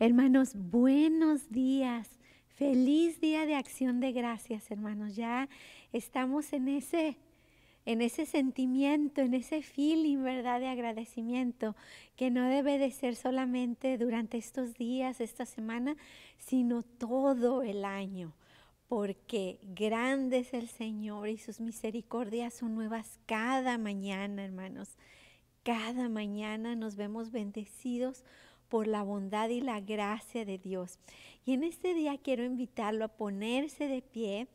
Hermanos, buenos días. Feliz día de acción de gracias, hermanos. Ya estamos en ese en ese sentimiento, en ese feeling, ¿verdad?, de agradecimiento, que no debe de ser solamente durante estos días, esta semana, sino todo el año, porque grande es el Señor y sus misericordias son nuevas cada mañana, hermanos. Cada mañana nos vemos bendecidos por la bondad y la gracia de Dios. Y en este día quiero invitarlo a ponerse de pie,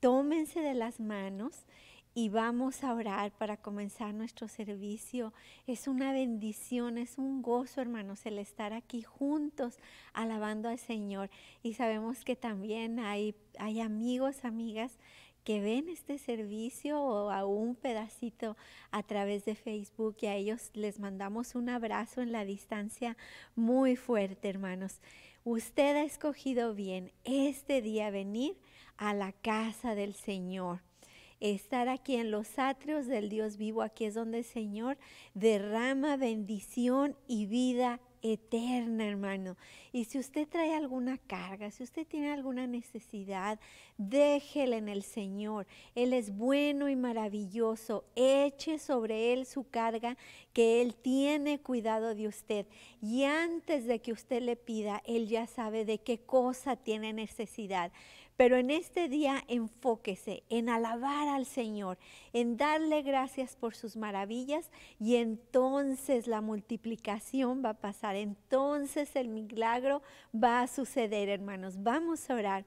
tómense de las manos y vamos a orar para comenzar nuestro servicio. Es una bendición, es un gozo, hermanos, el estar aquí juntos alabando al Señor. Y sabemos que también hay, hay amigos, amigas que ven este servicio o a un pedacito a través de Facebook y a ellos les mandamos un abrazo en la distancia muy fuerte, hermanos. Usted ha escogido bien este día venir a la casa del Señor estar aquí en los atrios del Dios vivo. Aquí es donde el Señor derrama bendición y vida eterna, hermano. Y si usted trae alguna carga, si usted tiene alguna necesidad, déjela en el Señor. Él es bueno y maravilloso. Eche sobre Él su carga, que Él tiene cuidado de usted. Y antes de que usted le pida, Él ya sabe de qué cosa tiene necesidad. Pero en este día enfóquese en alabar al Señor, en darle gracias por sus maravillas y entonces la multiplicación va a pasar, entonces el milagro va a suceder, hermanos. Vamos a orar.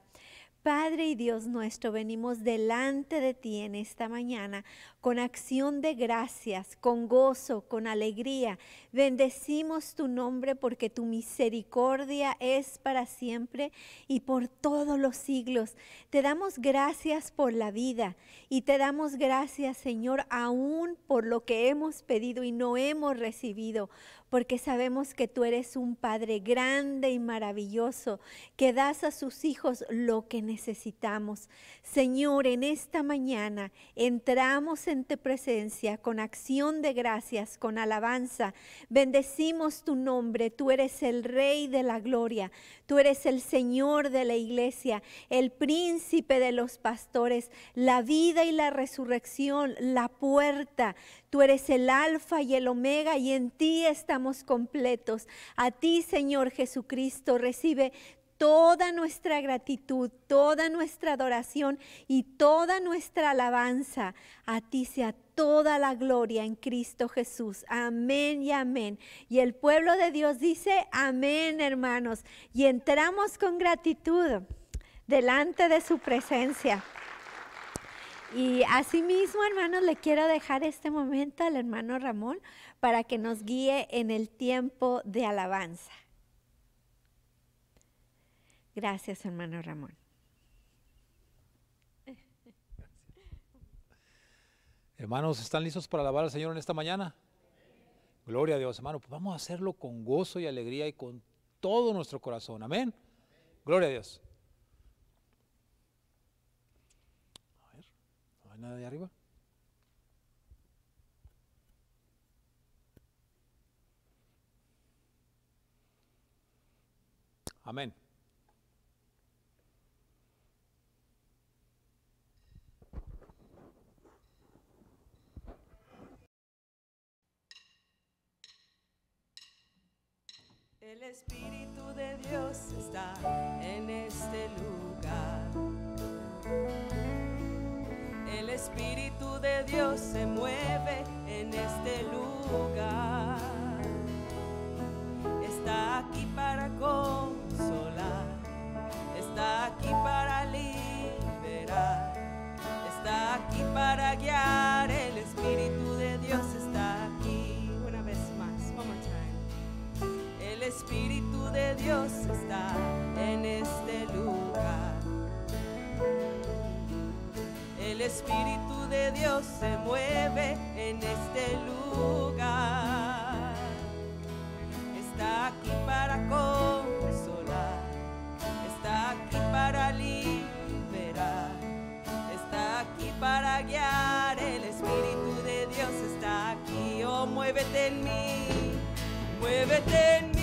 Padre y Dios nuestro, venimos delante de ti en esta mañana con acción de gracias, con gozo, con alegría. Bendecimos tu nombre porque tu misericordia es para siempre y por todos los siglos. Te damos gracias por la vida y te damos gracias, Señor, aún por lo que hemos pedido y no hemos recibido porque sabemos que tú eres un Padre grande y maravilloso, que das a sus hijos lo que necesitamos. Señor, en esta mañana entramos en tu presencia con acción de gracias, con alabanza. Bendecimos tu nombre, tú eres el Rey de la Gloria, tú eres el Señor de la iglesia, el príncipe de los pastores, la vida y la resurrección, la puerta. Tú eres el alfa y el omega y en ti estamos completos. A ti, Señor Jesucristo, recibe toda nuestra gratitud, toda nuestra adoración y toda nuestra alabanza. A ti sea toda la gloria en Cristo Jesús. Amén y amén. Y el pueblo de Dios dice, amén hermanos. Y entramos con gratitud delante de su presencia. Y asimismo, hermanos, le quiero dejar este momento al hermano Ramón para que nos guíe en el tiempo de alabanza. Gracias, hermano Ramón. Hermanos, ¿están listos para alabar al Señor en esta mañana? Gloria a Dios, hermano. Pues vamos a hacerlo con gozo y alegría y con todo nuestro corazón. Amén. Gloria a Dios. nada de arriba. Amén. El Espíritu de Dios está en este lugar. El Espíritu de Dios se mueve en este lugar. Está aquí para consolar, está aquí para liberar, está aquí para guiar. El Espíritu de Dios está aquí. Una vez más, one more El Espíritu de Dios está en este Espíritu de Dios se mueve en este lugar. Está aquí para consolar, está aquí para liberar, está aquí para guiar. El Espíritu de Dios está aquí. Oh, muévete en mí, muévete en mí.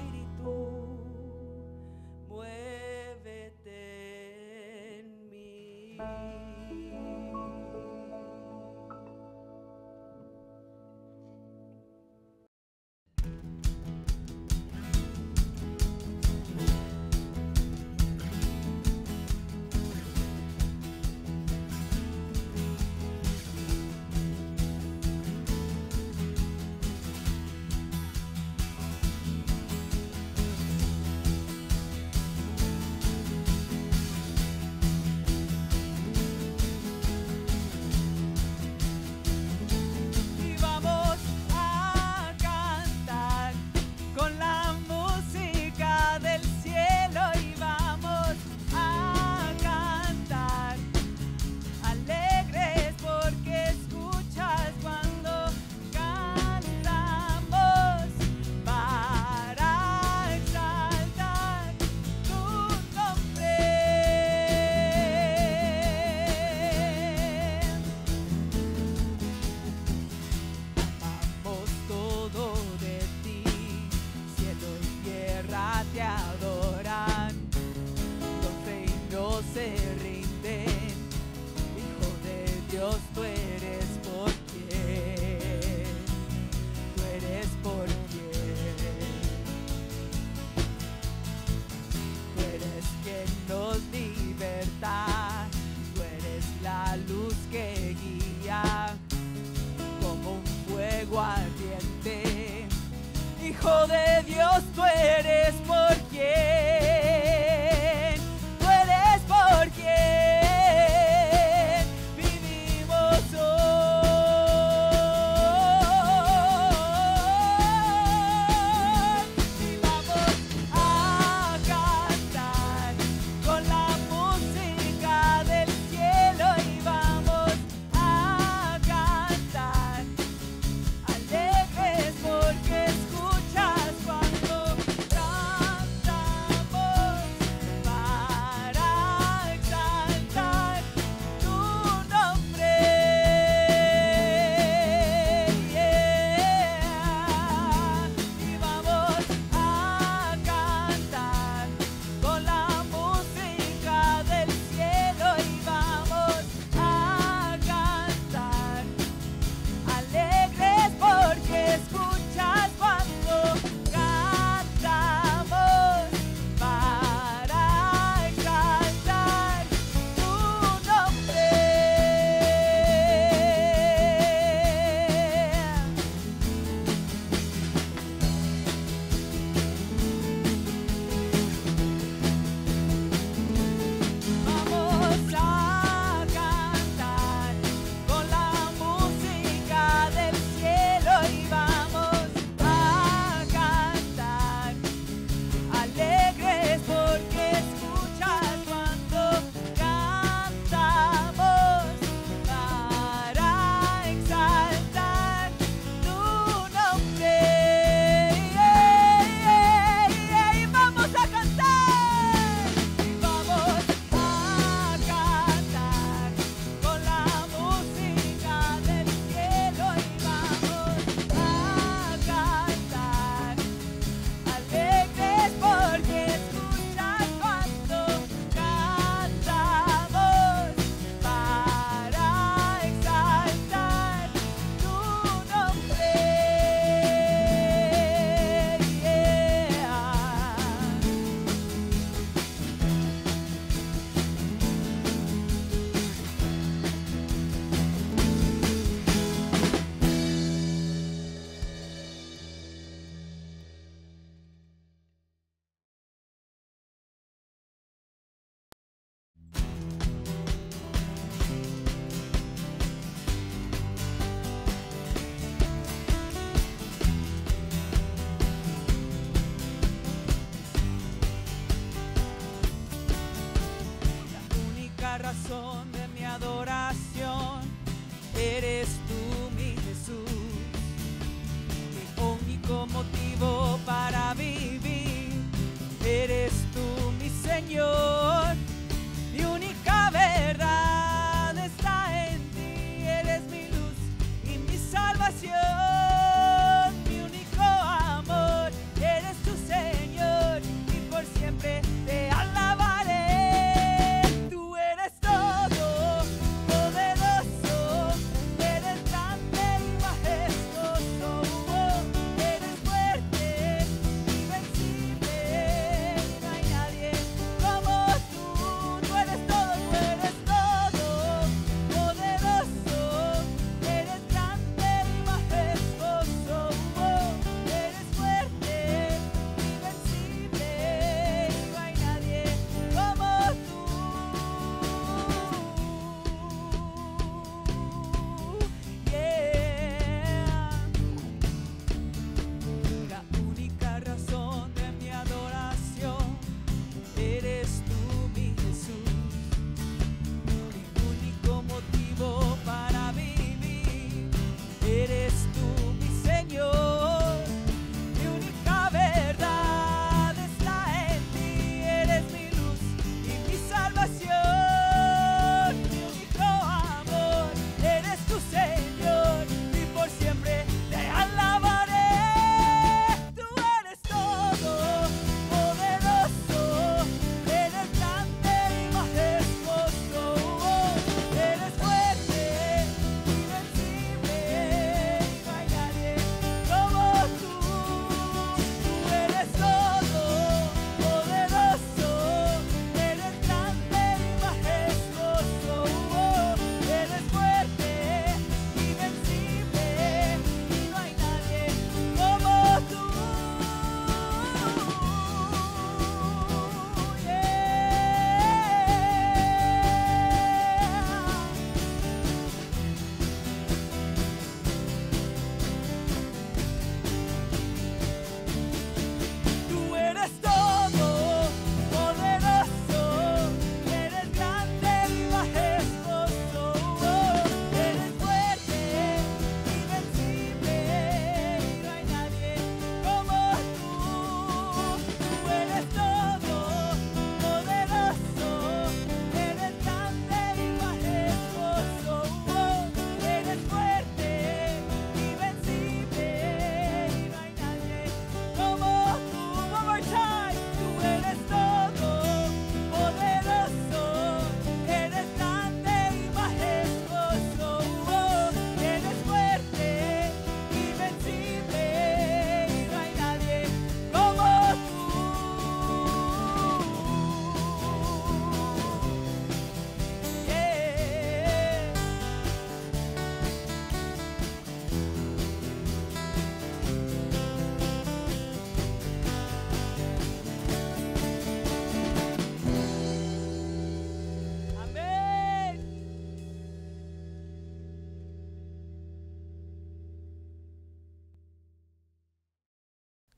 Espíritu.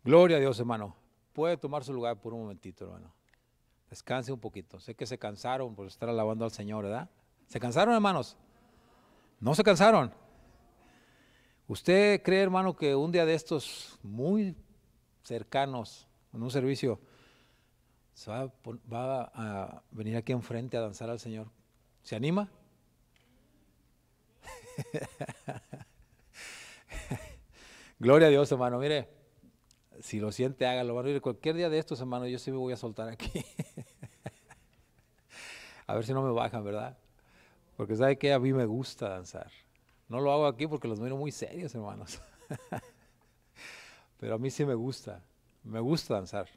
Gloria a Dios, hermano. Puede tomar su lugar por un momentito, hermano. Descanse un poquito. Sé que se cansaron por estar alabando al Señor, ¿verdad? ¿Se cansaron, hermanos? ¿No se cansaron? ¿Usted cree, hermano, que un día de estos muy cercanos, en un servicio, se va, a, va a venir aquí enfrente a danzar al Señor? ¿Se anima? Gloria a Dios, hermano. Mire si lo siente, hágalo. Bueno, cualquier día de estos, hermano, yo sí me voy a soltar aquí. a ver si no me bajan, ¿verdad? Porque sabe que a mí me gusta danzar. No lo hago aquí porque los miro muy serios, hermanos. Pero a mí sí me gusta. Me gusta danzar.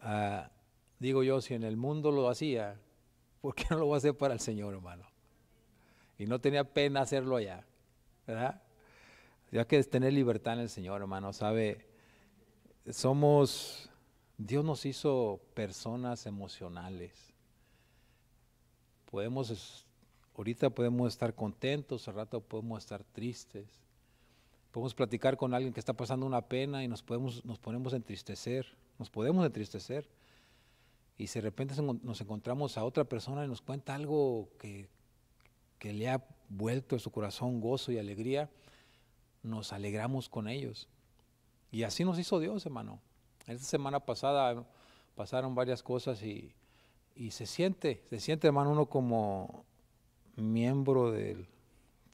Ah, digo yo, si en el mundo lo hacía, ¿por qué no lo voy a hacer para el Señor, hermano? Y no tenía pena hacerlo allá, ¿verdad? ya que es tener libertad en el Señor, hermano, sabe, somos, Dios nos hizo personas emocionales. Podemos, ahorita podemos estar contentos, al rato podemos estar tristes. Podemos platicar con alguien que está pasando una pena y nos, podemos, nos ponemos a entristecer, nos podemos entristecer. Y si de repente nos encontramos a otra persona y nos cuenta algo que, que le ha vuelto a su corazón gozo y alegría, nos alegramos con ellos. Y así nos hizo Dios, hermano. Esta semana pasada pasaron varias cosas y, se siente, se siente, hermano, uno como miembro del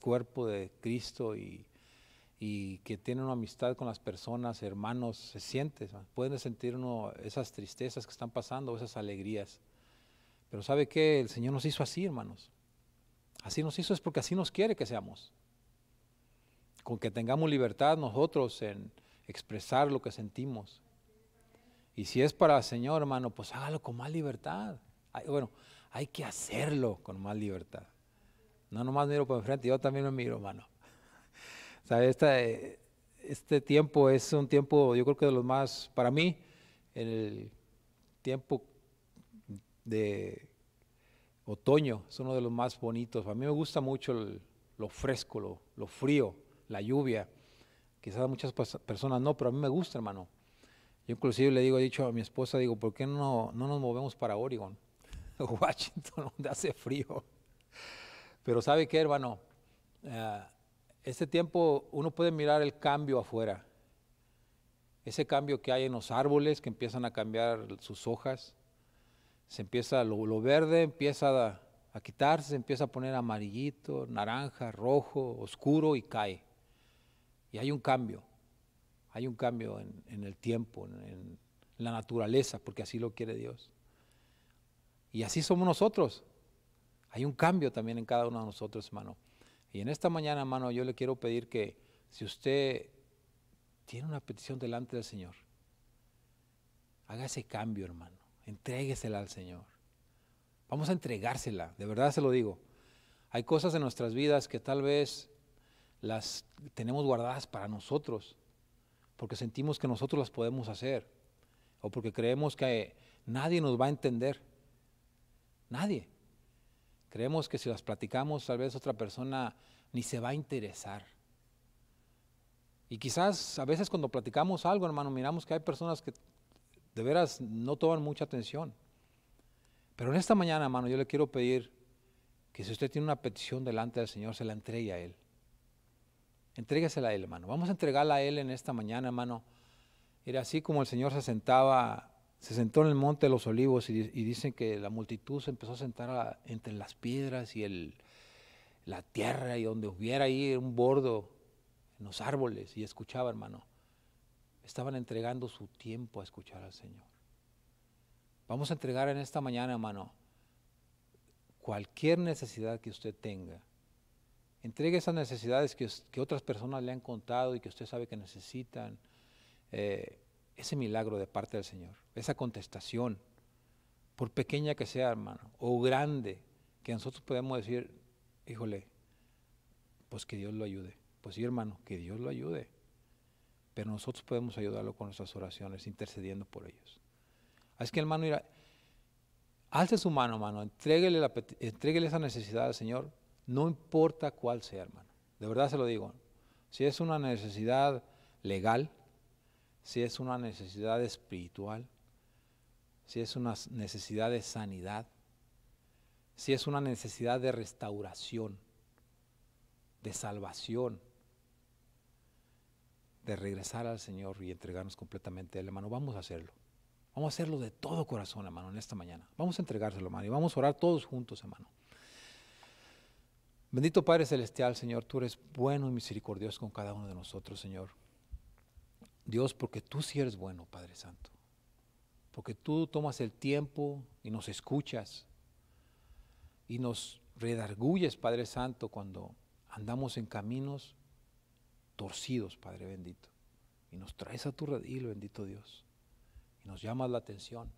cuerpo de Cristo y, que tiene una amistad con las personas, hermanos, se siente, pueden sentir esas tristezas que están pasando, esas alegrías. Pero ¿sabe qué? El Señor nos hizo así, hermanos. Así nos hizo es porque así nos quiere que seamos con que tengamos libertad nosotros en expresar lo que sentimos. Y si es para el Señor, hermano, pues hágalo con más libertad. bueno, hay que hacerlo con más libertad. No nomás miro por enfrente, yo también me miro, hermano. Eh, este tiempo es un tiempo, yo creo que de los más, para mí, el tiempo de otoño es uno de los más bonitos. A mí me gusta mucho lo fresco, lo frío la lluvia. Quizás muchas personas no, pero a mí me gusta, hermano. Yo inclusive le digo, he dicho a mi esposa, digo, ¿por qué no, no nos movemos para Oregon? Washington, donde hace frío. Pero sabe qué, hermano, eh, este tiempo uno puede mirar el cambio afuera. Ese cambio que hay en los árboles, que empiezan a cambiar sus hojas. Se empieza, lo, verde empieza a, a quitarse, se empieza a poner amarillito, naranja, rojo, oscuro y cae. Y hay un cambio, hay un cambio en, el tiempo, en, en la naturaleza, porque así lo quiere Dios. Y así somos nosotros. Hay un cambio también en cada uno de nosotros, hermano. Y en esta mañana, hermano, yo le quiero pedir que si usted tiene una petición delante del Señor, haga ese cambio, hermano. Entréguesela al Señor. Vamos a entregársela, de verdad se lo digo. Hay cosas en nuestras vidas que tal vez las tenemos guardadas para nosotros, porque sentimos que nosotros las podemos hacer, o porque creemos que nadie nos va a entender. Nadie. Creemos que si las platicamos, tal vez otra persona ni se va a interesar. Y quizás a veces cuando platicamos algo, hermano, miramos que hay personas que de veras no toman mucha atención. Pero en esta mañana, hermano, yo le quiero pedir que si usted tiene una petición delante del Señor, se la entregue a Él. Entrégasela a Él, hermano. Vamos a entregarla a Él en esta mañana, hermano. Era así como el Señor se sentaba, se sentó en el monte de los olivos y, dicen que la multitud se empezó a sentar entre las piedras y la tierra y donde hubiera ahí un bordo, en los árboles, y escuchaba, hermano. Estaban entregando su tiempo a escuchar al Señor. Vamos a entregar en esta mañana, hermano, cualquier necesidad que usted tenga Entregue esas necesidades que, otras personas le han contado y que usted sabe que necesitan. Eh, ese milagro de parte del Señor, esa contestación, por pequeña que sea, hermano, o grande, que nosotros podemos decir, híjole, pues que Dios lo ayude. Pues sí, hermano, que Dios lo ayude. Pero nosotros podemos ayudarlo con nuestras oraciones, intercediendo por ellos. Así que, hermano, mira, alce su mano, hermano, entréguele, la, entréguele esa necesidad al Señor no importa cuál sea, hermano. De verdad se lo digo. Si es una necesidad legal, si es una necesidad espiritual, si es una necesidad de sanidad, si es una necesidad de restauración, de salvación, de regresar al Señor y entregarnos completamente a Él, hermano, vamos a hacerlo. Vamos a hacerlo de todo corazón, hermano, en esta mañana. Vamos a entregárselo, hermano, y vamos a orar todos juntos, hermano. Bendito Padre Celestial, Señor, tú eres bueno y misericordioso con cada uno de nosotros, Señor. Dios, porque tú sí eres bueno, Padre Santo. Porque tú tomas el tiempo y nos escuchas y nos redarguyes, Padre Santo, cuando andamos en caminos torcidos, Padre bendito. Y nos traes a tu redil, bendito Dios. Y nos llamas la atención.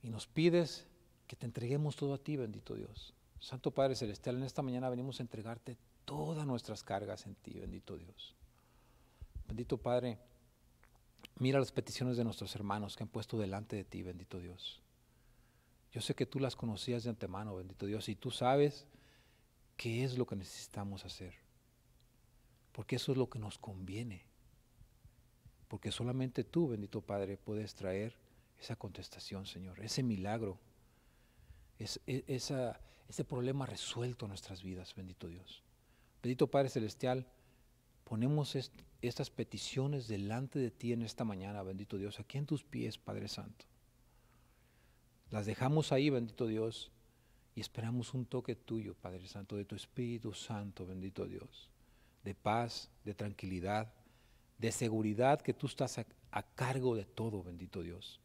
Y nos pides que te entreguemos todo a ti, bendito Dios. Santo Padre Celestial, en esta mañana venimos a entregarte todas nuestras cargas en ti, bendito Dios. Bendito Padre, mira las peticiones de nuestros hermanos que han puesto delante de ti, bendito Dios. Yo sé que tú las conocías de antemano, bendito Dios, y tú sabes qué es lo que necesitamos hacer. Porque eso es lo que nos conviene. Porque solamente tú, bendito Padre, puedes traer esa contestación, Señor, ese milagro, e, esa este problema resuelto en nuestras vidas, bendito Dios. Bendito Padre Celestial, ponemos estas peticiones delante de ti en esta mañana, bendito Dios, aquí en tus pies, Padre Santo. Las dejamos ahí, bendito Dios, y esperamos un toque tuyo, Padre Santo, de tu Espíritu Santo, bendito Dios, de paz, de tranquilidad, de seguridad que tú estás a cargo de todo, bendito Dios.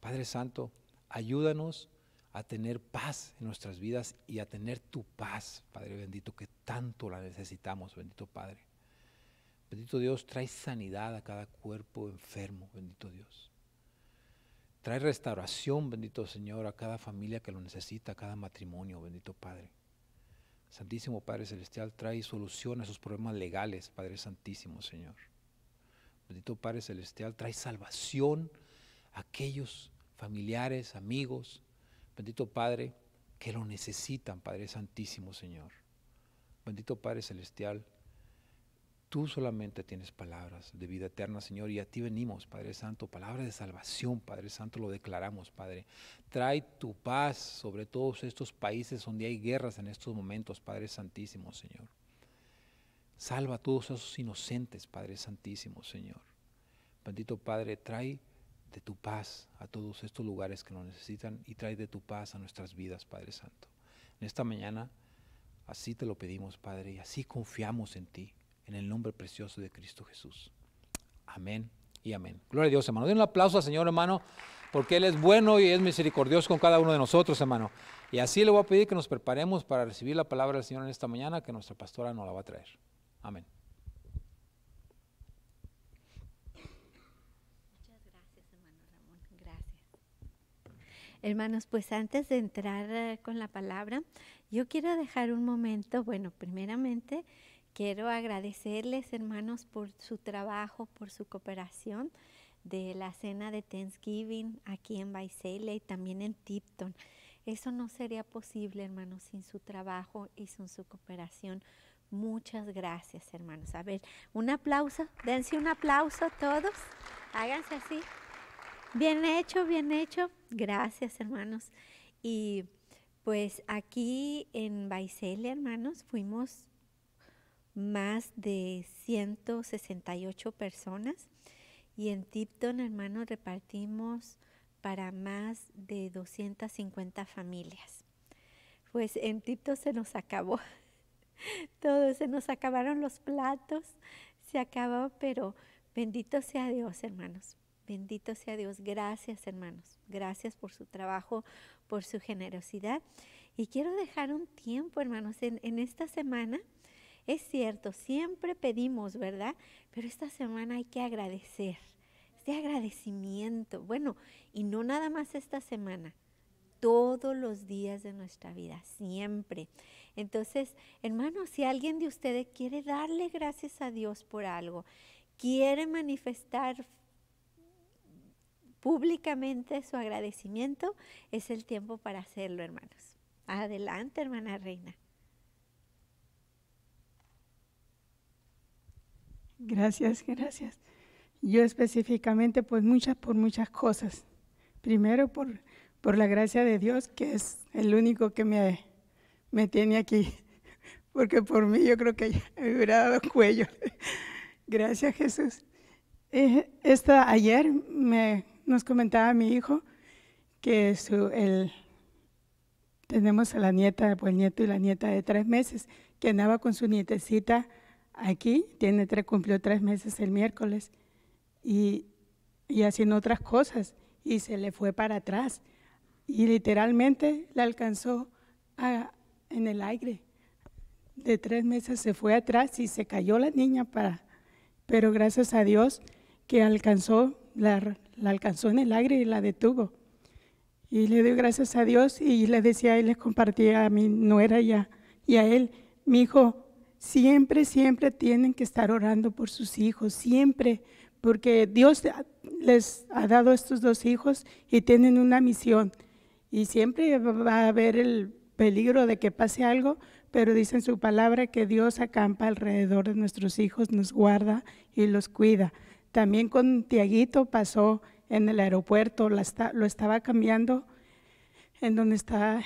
Padre Santo, ayúdanos a tener paz en nuestras vidas y a tener tu paz, Padre bendito, que tanto la necesitamos, bendito Padre. Bendito Dios, trae sanidad a cada cuerpo enfermo, bendito Dios. Trae restauración, bendito Señor, a cada familia que lo necesita, a cada matrimonio, bendito Padre. Santísimo Padre Celestial, trae solución a esos problemas legales, Padre Santísimo, Señor. Bendito Padre Celestial, trae salvación a aquellos familiares, amigos, Bendito Padre, que lo necesitan, Padre Santísimo Señor. Bendito Padre Celestial, tú solamente tienes palabras de vida eterna, Señor, y a ti venimos, Padre Santo, palabra de salvación, Padre Santo, lo declaramos, Padre. Trae tu paz sobre todos estos países donde hay guerras en estos momentos, Padre Santísimo, Señor. Salva a todos esos inocentes, Padre Santísimo, Señor. Bendito Padre, trae de tu paz a todos estos lugares que nos necesitan y trae de tu paz a nuestras vidas, Padre Santo. En esta mañana así te lo pedimos, Padre, y así confiamos en ti, en el nombre precioso de Cristo Jesús. Amén y amén. Gloria a Dios, hermano. Den un aplauso al Señor, hermano, porque Él es bueno y es misericordioso con cada uno de nosotros, hermano. Y así le voy a pedir que nos preparemos para recibir la palabra del Señor en esta mañana que nuestra pastora nos la va a traer. Amén. Hermanos, pues antes de entrar eh, con la palabra, yo quiero dejar un momento, bueno, primeramente quiero agradecerles, hermanos, por su trabajo, por su cooperación de la cena de Thanksgiving aquí en Baisele y también en Tipton. Eso no sería posible, hermanos, sin su trabajo y sin su cooperación. Muchas gracias, hermanos. A ver, un aplauso, dense un aplauso todos, háganse así. Bien hecho, bien hecho. Gracias, hermanos. Y pues aquí en Baisele, hermanos, fuimos más de 168 personas y en Tipton, hermanos, repartimos para más de 250 familias. Pues en Tipton se nos acabó todo, se nos acabaron los platos, se acabó, pero bendito sea Dios, hermanos, Bendito sea Dios. Gracias hermanos. Gracias por su trabajo, por su generosidad. Y quiero dejar un tiempo hermanos en, esta semana. Es cierto, siempre pedimos, ¿verdad? Pero esta semana hay que agradecer. Este agradecimiento. Bueno, y no nada más esta semana todos los días de nuestra vida, siempre. Entonces, hermanos, si alguien de ustedes quiere darle gracias a Dios por algo, quiere manifestar públicamente su agradecimiento, es el tiempo para hacerlo, hermanos. Adelante, hermana Reina. Gracias, gracias. Yo específicamente, pues muchas, por muchas cosas. Primero, por, por la gracia de Dios, que es el único que me, me tiene aquí. Porque por mí yo creo que ya me hubiera dado cuello. Gracias, Jesús. Eh, esta, ayer me nos comentaba mi hijo que tenemos a la nieta, pues el nieto y la nieta de tres meses, que andaba con su nietecita aquí, tiene tres, cumplió tres meses el miércoles, y, y haciendo otras cosas, y se le fue para atrás, y literalmente la alcanzó en el aire. De tres meses se fue atrás y se cayó la niña para, pero gracias a Dios que alcanzó la, la alcanzó en el aire y la detuvo. Y le dio gracias a Dios y le decía y les compartía a mi nuera y a, y a él, mi hijo, siempre, siempre tienen que estar orando por sus hijos, siempre, porque Dios les ha dado estos dos hijos y tienen una misión. Y siempre va a haber el peligro de que pase algo, pero dice en su palabra que Dios acampa alrededor de nuestros hijos, nos guarda y los cuida. También con Tiaguito pasó en el aeropuerto, lo estaba cambiando, en donde está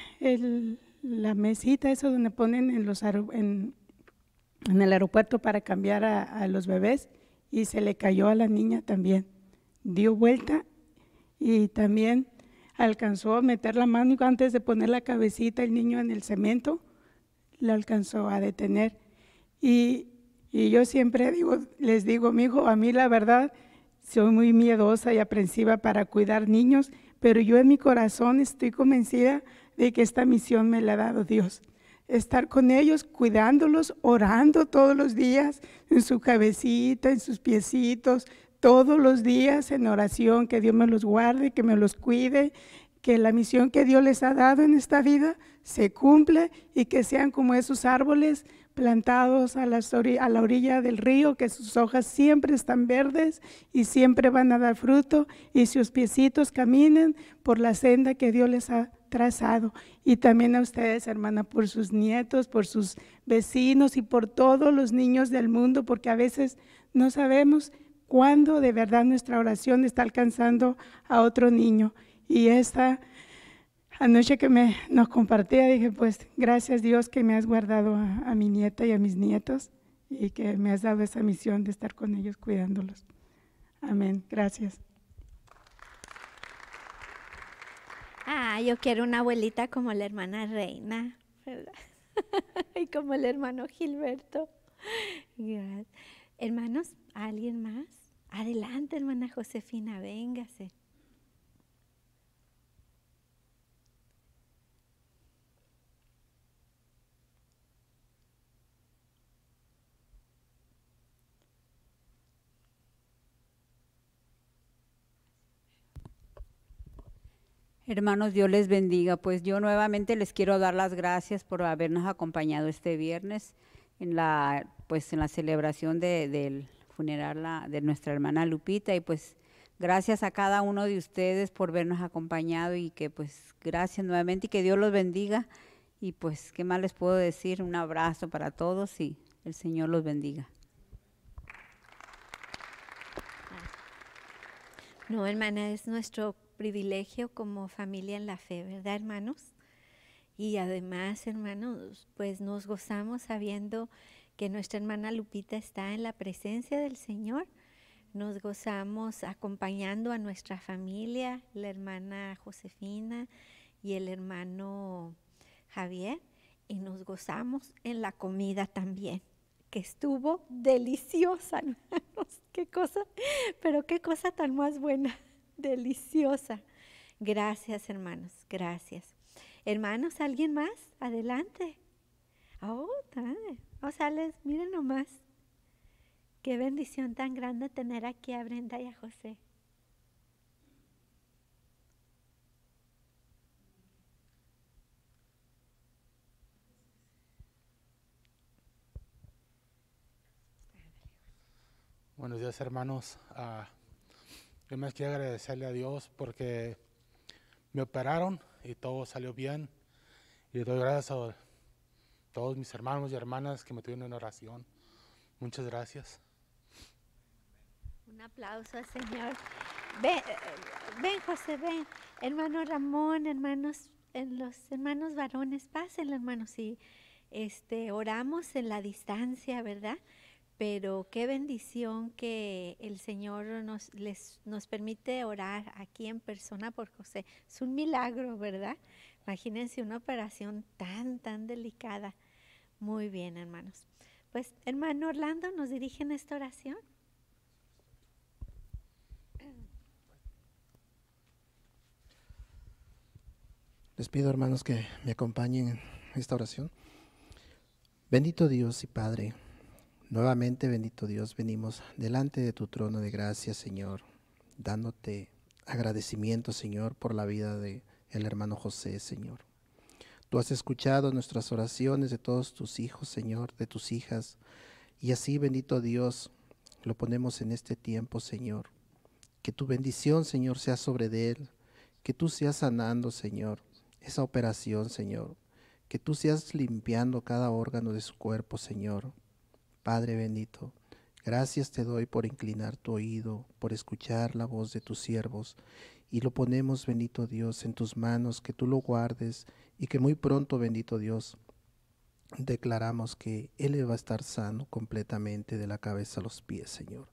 la mesita, eso donde ponen en, los, en, el aeropuerto para cambiar a, los bebés, y se le cayó a la niña también. Dio vuelta y también alcanzó a meter la mano antes de poner la cabecita el niño en el cemento, la alcanzó a detener. Y y yo siempre digo, les digo, mi hijo, a mí la verdad, soy muy miedosa y aprensiva para cuidar niños, pero yo en mi corazón estoy convencida de que esta misión me la ha dado Dios. Estar con ellos, cuidándolos, orando todos los días, en su cabecita, en sus piecitos, todos los días en oración, que Dios me los guarde, que me los cuide, que la misión que Dios les ha dado en esta vida se cumple y que sean como esos árboles plantados a, la orilla del río, que sus hojas siempre están verdes y siempre van a dar fruto, y sus piecitos caminen por la senda que Dios les ha trazado. Y también a ustedes, hermana, por sus nietos, por sus vecinos y por todos los niños del mundo, porque a veces no sabemos cuándo de verdad nuestra oración está alcanzando a otro niño. Y esta Anoche que me, nos compartía, dije, pues gracias Dios que me has guardado a, mi nieta y a mis nietos y que me has dado esa misión de estar con ellos cuidándolos. Amén. Gracias. Ah, yo quiero una abuelita como la hermana Reina, ¿verdad? y como el hermano Gilberto. Hermanos, ¿alguien más? Adelante, hermana Josefina, véngase. Hermanos, Dios les bendiga. Pues yo nuevamente les quiero dar las gracias por habernos acompañado este viernes en la, pues en la celebración del funeral de nuestra hermana Lupita y pues gracias a cada uno de ustedes por vernos acompañado y que pues gracias nuevamente y que Dios los bendiga y pues qué más les puedo decir, un abrazo para todos y el Señor los bendiga. No, hermana, es nuestro privilegio como familia en la fe, ¿verdad, hermanos? Y además, hermanos, pues nos gozamos sabiendo que nuestra hermana Lupita está en la presencia del Señor. Nos gozamos acompañando a nuestra familia, la hermana Josefina y el hermano Javier. Y nos gozamos en la comida también, que estuvo deliciosa, hermanos. Qué cosa, pero qué cosa tan más buena deliciosa. Gracias, hermanos, gracias. Hermanos, ¿alguien más? Adelante. Eh. Oh, o sea, les, miren nomás. Qué bendición tan grande tener aquí a Brenda y a José. Buenos días, hermanos. Ah, yo más quiero agradecerle a Dios porque me operaron y todo salió bien. Y doy gracias a todos mis hermanos y hermanas que me tuvieron en oración. Muchas gracias. Un aplauso al Señor. Ven, José, ven. Hermano Ramón, hermanos, los hermanos varones, pasen, hermanos. Y este, oramos en la distancia, ¿verdad? pero qué bendición que el Señor nos, les, nos permite orar aquí en persona por José. Es un milagro, ¿verdad? Imagínense una operación tan, tan delicada. Muy bien, hermanos. Pues, hermano Orlando, ¿nos dirigen esta oración? Les pido, hermanos, que me acompañen en esta oración. Bendito Dios y Padre Nuevamente, bendito Dios, venimos delante de tu trono de gracia, Señor, dándote agradecimiento, Señor, por la vida de el hermano José, Señor. Tú has escuchado nuestras oraciones de todos tus hijos, Señor, de tus hijas, y así, bendito Dios, lo ponemos en este tiempo, Señor. Que tu bendición, Señor, sea sobre de él, que tú seas sanando, Señor, esa operación, Señor, que tú seas limpiando cada órgano de su cuerpo, Señor Padre bendito, gracias te doy por inclinar tu oído, por escuchar la voz de tus siervos, y lo ponemos, bendito Dios, en tus manos, que tú lo guardes y que muy pronto, bendito Dios, declaramos que Él va a estar sano completamente de la cabeza a los pies, Señor.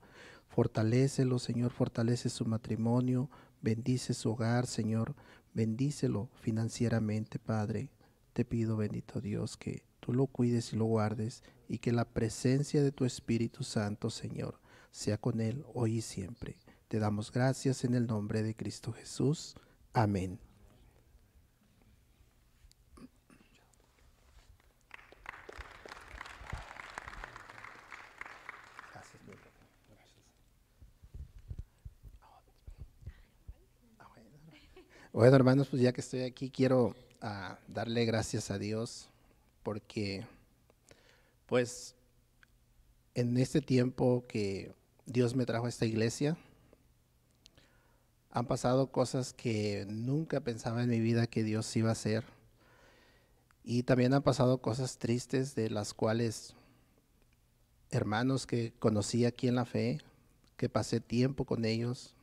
Fortalécelo, Señor, fortalece su matrimonio, bendice su hogar, Señor, bendícelo financieramente, Padre. Te pido, bendito Dios, que tú lo cuides y lo guardes, y que la presencia de tu Espíritu Santo, Señor, sea con él hoy y siempre. Te damos gracias en el nombre de Cristo Jesús. Amén. Ah, ah, bueno, hermanos, pues ya que estoy aquí, quiero ah, darle gracias a Dios porque pues en este tiempo que Dios me trajo a esta iglesia, han pasado cosas que nunca pensaba en mi vida que Dios iba a hacer. Y también han pasado cosas tristes de las cuales hermanos que conocí aquí en la fe, que pasé tiempo con ellos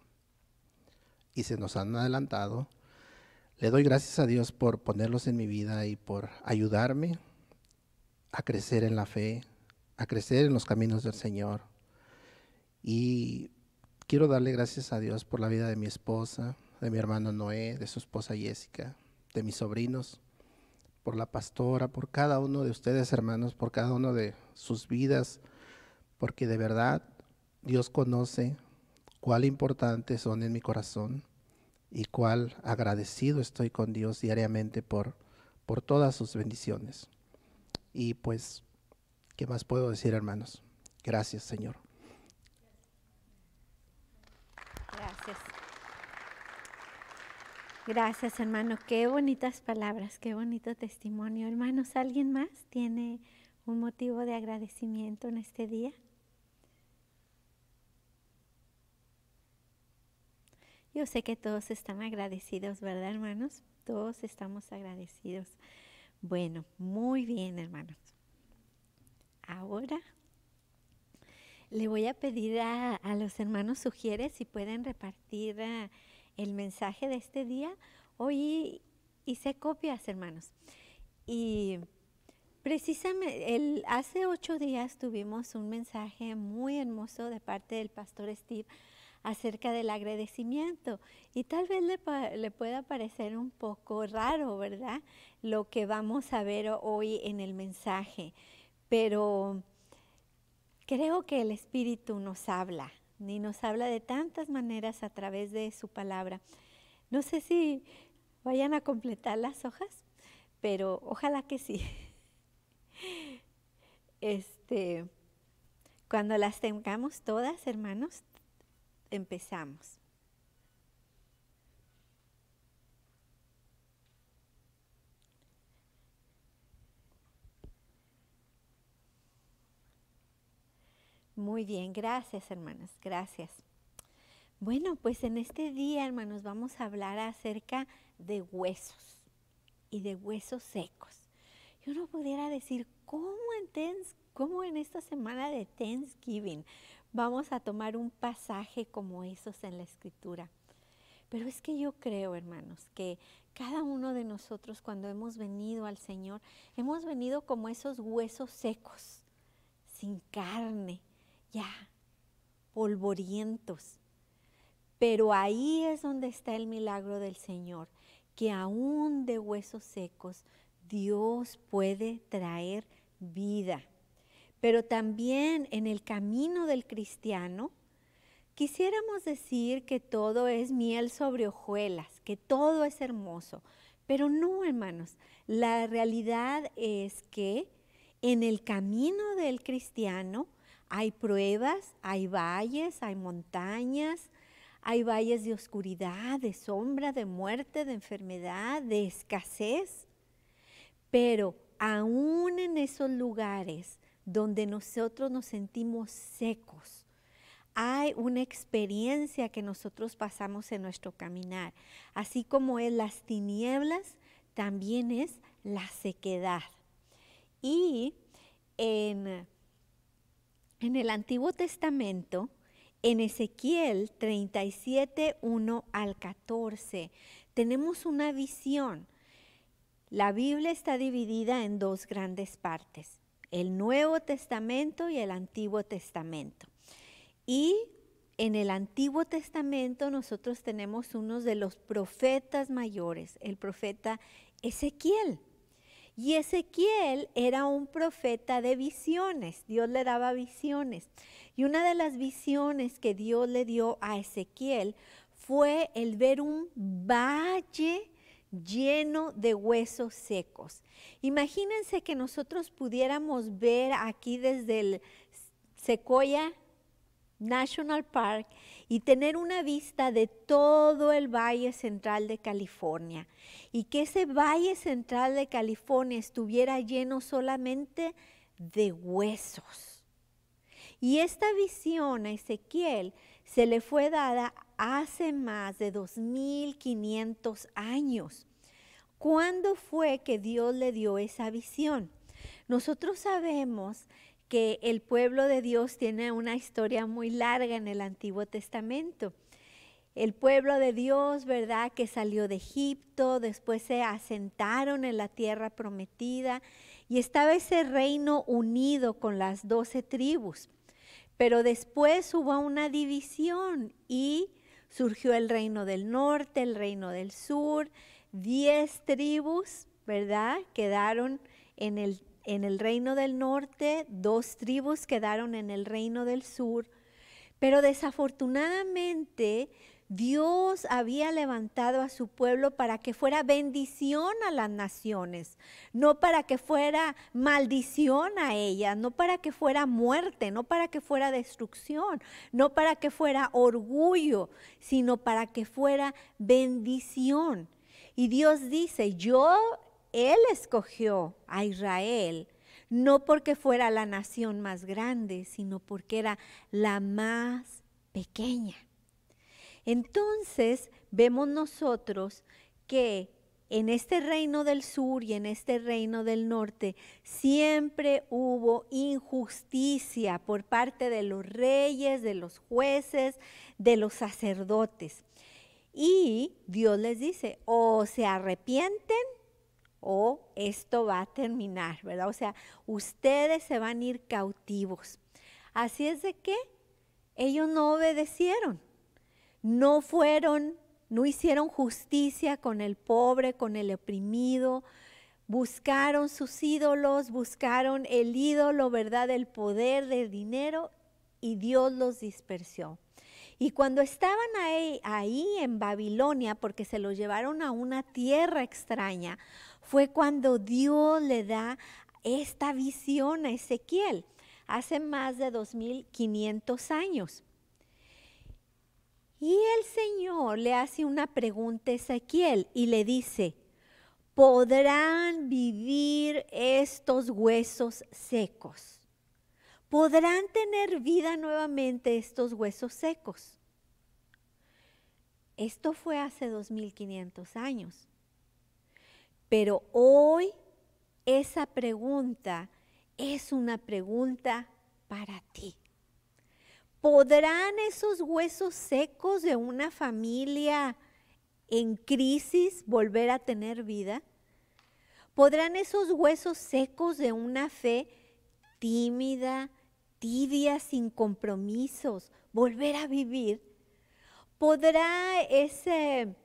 y se nos han adelantado. Le doy gracias a Dios por ponerlos en mi vida y por ayudarme a crecer en la fe, a crecer en los caminos del Señor. Y quiero darle gracias a Dios por la vida de mi esposa, de mi hermano Noé, de su esposa Jessica, de mis sobrinos, por la pastora, por cada uno de ustedes hermanos, por cada uno de sus vidas, porque de verdad Dios conoce cuál importantes son en mi corazón y cuál agradecido estoy con Dios diariamente por, por todas sus bendiciones. Y pues, ¿qué más puedo decir, hermanos? Gracias, Señor. Gracias. Gracias, hermano. Qué bonitas palabras, qué bonito testimonio. Hermanos, ¿alguien más tiene un motivo de agradecimiento en este día? Yo sé que todos están agradecidos, ¿verdad, hermanos? Todos estamos agradecidos. Bueno, muy bien, hermanos. Ahora le voy a pedir a, los hermanos sugiere si pueden repartir ah, el mensaje de este día. Hoy hice copias, hermanos. Y precisamente hace ocho días tuvimos un mensaje muy hermoso de parte del pastor Steve acerca del agradecimiento. Y tal vez le, pueda parecer un poco raro, ¿verdad? Lo que vamos a ver hoy en el mensaje. Pero creo que el Espíritu nos habla y nos habla de tantas maneras a través de su palabra. No sé si vayan a completar las hojas, pero ojalá que sí. Este, cuando las tengamos todas, hermanos, empezamos. Muy bien, gracias hermanas, gracias. Bueno, pues en este día, hermanos, vamos a hablar acerca de huesos y de huesos secos. Yo no pudiera decir cómo en, cómo en esta semana de Thanksgiving vamos a tomar un pasaje como esos en la escritura. Pero es que yo creo, hermanos, que cada uno de nosotros cuando hemos venido al Señor, hemos venido como esos huesos secos, sin carne, ya, polvorientos. Pero ahí es donde está el milagro del Señor, que aún de huesos secos Dios puede traer vida pero también en el camino del cristiano, quisiéramos decir que todo es miel sobre hojuelas, que todo es hermoso, pero no, hermanos, la realidad es que en el camino del cristiano hay pruebas, hay valles, hay montañas, hay valles de oscuridad, de sombra, de muerte, de enfermedad, de escasez. Pero aún en esos lugares donde nosotros nos sentimos secos. Hay una experiencia que nosotros pasamos en nuestro caminar. Así como es las tinieblas, también es la sequedad. Y en, en el Antiguo Testamento, en Ezequiel 37, 1 al 14, tenemos una visión. La Biblia está dividida en dos grandes partes el Nuevo Testamento y el Antiguo Testamento. Y en el Antiguo Testamento nosotros tenemos uno de los profetas mayores, el profeta Ezequiel. Y Ezequiel era un profeta de visiones, Dios le daba visiones. Y una de las visiones que Dios le dio a Ezequiel fue el ver un valle lleno de huesos secos. Imagínense que nosotros pudiéramos ver aquí desde el Sequoia National Park y tener una vista de todo el Valle Central de California y que ese Valle Central de California estuviera lleno solamente de huesos. Y esta visión a Ezequiel se le fue dada hace más de 2500 años. ¿Cuándo fue que Dios le dio esa visión? Nosotros sabemos que el pueblo de Dios tiene una historia muy larga en el Antiguo Testamento. El pueblo de Dios, ¿verdad? Que salió de Egipto, después se asentaron en la tierra prometida y estaba ese reino unido con las doce tribus. Pero después hubo una división y surgió el reino del norte, el reino del sur, diez tribus, ¿verdad? Quedaron en el, en el reino del norte, dos tribus quedaron en el reino del sur, pero desafortunadamente Dios había levantado a su pueblo para que fuera bendición a las naciones, no para que fuera maldición a ellas, no para que fuera muerte, no para que fuera destrucción, no para que fuera orgullo, sino para que fuera bendición. Y Dios dice, yo, Él escogió a Israel no porque fuera la nación más grande, sino porque era la más pequeña. Entonces vemos nosotros que en este reino del sur y en este reino del norte siempre hubo injusticia por parte de los reyes, de los jueces, de los sacerdotes. Y Dios les dice, o se arrepienten o esto va a terminar, ¿verdad? O sea, ustedes se van a ir cautivos. Así es de que ellos no obedecieron. No fueron, no hicieron justicia con el pobre, con el oprimido. Buscaron sus ídolos, buscaron el ídolo, ¿verdad? El poder del dinero y Dios los dispersó. Y cuando estaban ahí, ahí, en Babilonia, porque se los llevaron a una tierra extraña, fue cuando Dios le da esta visión a Ezequiel, hace más de 2500 años. Y el Señor le hace una pregunta a Ezequiel y le dice, ¿podrán vivir estos huesos secos? ¿Podrán tener vida nuevamente estos huesos secos? Esto fue hace 2500 años. Pero hoy esa pregunta es una pregunta para ti. ¿Podrán esos huesos secos de una familia en crisis volver a tener vida? ¿Podrán esos huesos secos de una fe tímida, tibia, sin compromisos, volver a vivir? ¿Podrá ese,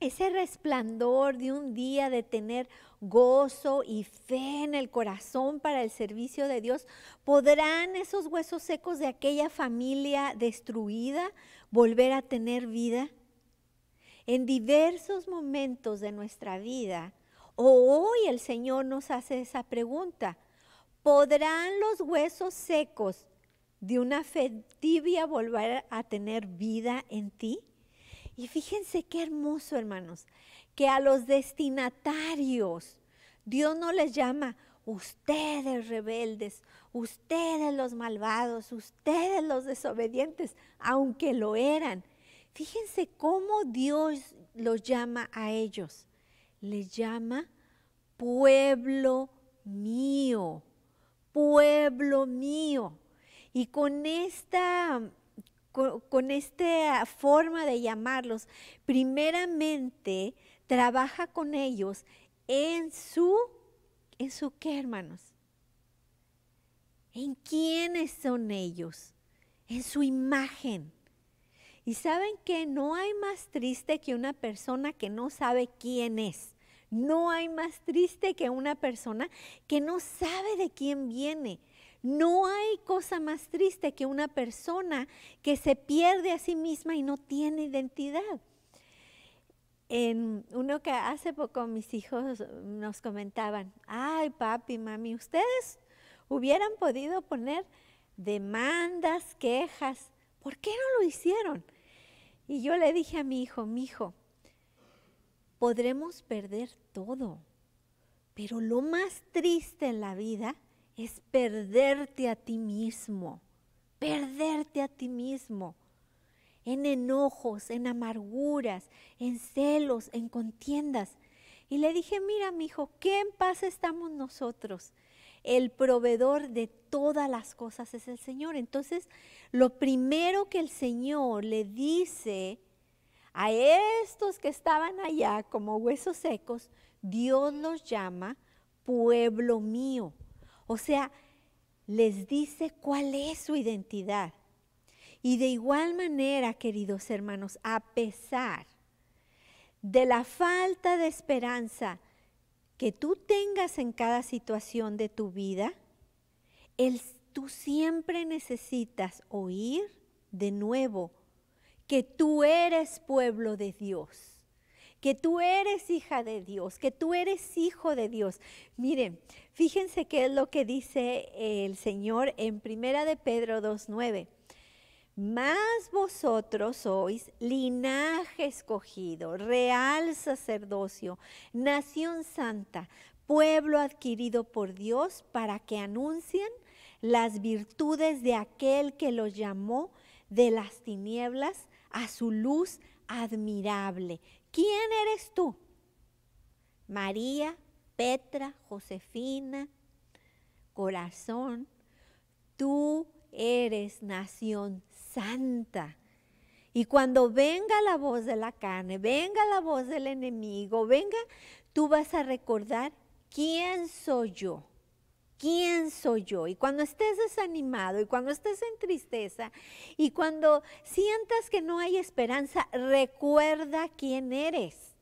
ese resplandor de un día de tener gozo y fe en el corazón para el servicio de Dios, ¿podrán esos huesos secos de aquella familia destruida volver a tener vida? En diversos momentos de nuestra vida, hoy el Señor nos hace esa pregunta, ¿podrán los huesos secos de una fe tibia volver a tener vida en ti? Y fíjense qué hermoso, hermanos que a los destinatarios Dios no les llama ustedes rebeldes, ustedes los malvados, ustedes los desobedientes, aunque lo eran. Fíjense cómo Dios los llama a ellos. Les llama pueblo mío, pueblo mío. Y con esta, con, con esta forma de llamarlos, primeramente trabaja con ellos en su, en su qué, hermanos? ¿En quiénes son ellos? En su imagen. Y saben que no hay más triste que una persona que no sabe quién es. No hay más triste que una persona que no sabe de quién viene. No hay cosa más triste que una persona que se pierde a sí misma y no tiene identidad uno que hace poco mis hijos nos comentaban, ay papi, mami, ustedes hubieran podido poner demandas, quejas, ¿por qué no lo hicieron? Y yo le dije a mi hijo, mi hijo, podremos perder todo, pero lo más triste en la vida es perderte a ti mismo, perderte a ti mismo en enojos, en amarguras, en celos, en contiendas. Y le dije, mira, mi hijo, qué en paz estamos nosotros. El proveedor de todas las cosas es el Señor. Entonces, lo primero que el Señor le dice a estos que estaban allá como huesos secos, Dios los llama pueblo mío. O sea, les dice cuál es su identidad. Y de igual manera, queridos hermanos, a pesar de la falta de esperanza que tú tengas en cada situación de tu vida, tú siempre necesitas oír de nuevo que tú eres pueblo de Dios, que tú eres hija de Dios, que tú eres hijo de Dios. Miren, fíjense qué es lo que dice el Señor en Primera de Pedro 2.9. Más vosotros sois linaje escogido, real sacerdocio, nación santa, pueblo adquirido por Dios para que anuncien las virtudes de aquel que los llamó de las tinieblas a su luz admirable. ¿Quién eres tú? María, Petra, Josefina, corazón, tú eres nación santa. Y cuando venga la voz de la carne, venga la voz del enemigo, venga, tú vas a recordar quién soy yo. ¿Quién soy yo? Y cuando estés desanimado y cuando estés en tristeza y cuando sientas que no hay esperanza, recuerda quién eres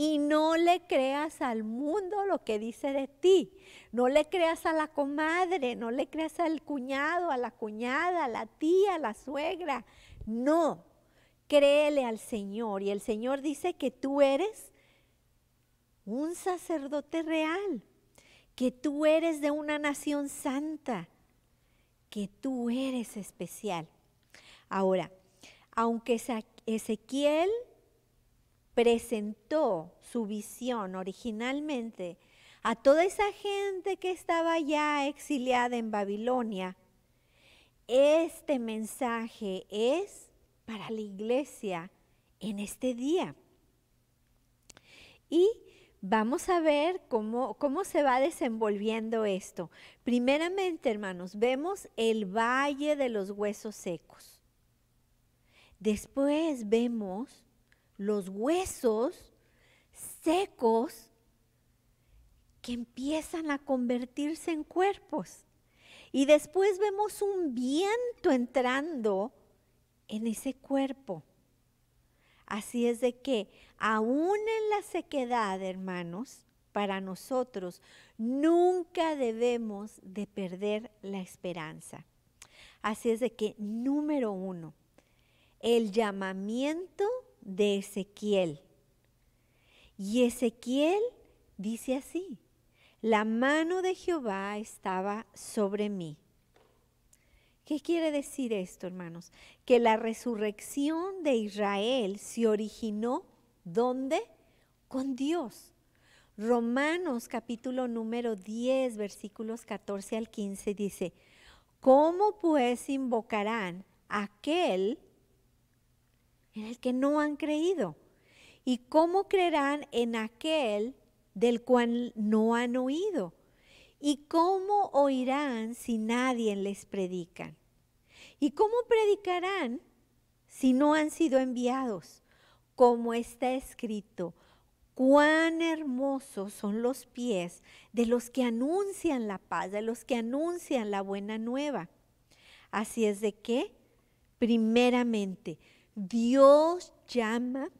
y no le creas al mundo lo que dice de ti. No le creas a la comadre, no le creas al cuñado, a la cuñada, a la tía, a la suegra. No, créele al Señor. Y el Señor dice que tú eres un sacerdote real, que tú eres de una nación santa, que tú eres especial. Ahora, aunque Ezequiel presentó su visión originalmente a toda esa gente que estaba ya exiliada en Babilonia, este mensaje es para la iglesia en este día. Y vamos a ver cómo, se va desenvolviendo esto. Primeramente, hermanos, vemos el valle de los huesos secos. Después vemos los huesos secos que empiezan a convertirse en cuerpos. Y después vemos un viento entrando en ese cuerpo. Así es de que aún en la sequedad, hermanos, para nosotros nunca debemos de perder la esperanza. Así es de que número uno, el llamamiento de Ezequiel. Y Ezequiel dice así, la mano de Jehová estaba sobre mí. ¿Qué quiere decir esto, hermanos? Que la resurrección de Israel se originó ¿dónde? Con Dios. Romanos capítulo número 10, versículos 14 al 15 dice, ¿cómo pues invocarán aquel en el que no han creído. ¿Y cómo creerán en aquel del cual no han oído? ¿Y cómo oirán si nadie les predica? ¿Y cómo predicarán si no han sido enviados? Como está escrito, cuán hermosos son los pies de los que anuncian la paz, de los que anuncian la buena nueva. Así es de que, primeramente, Dios llama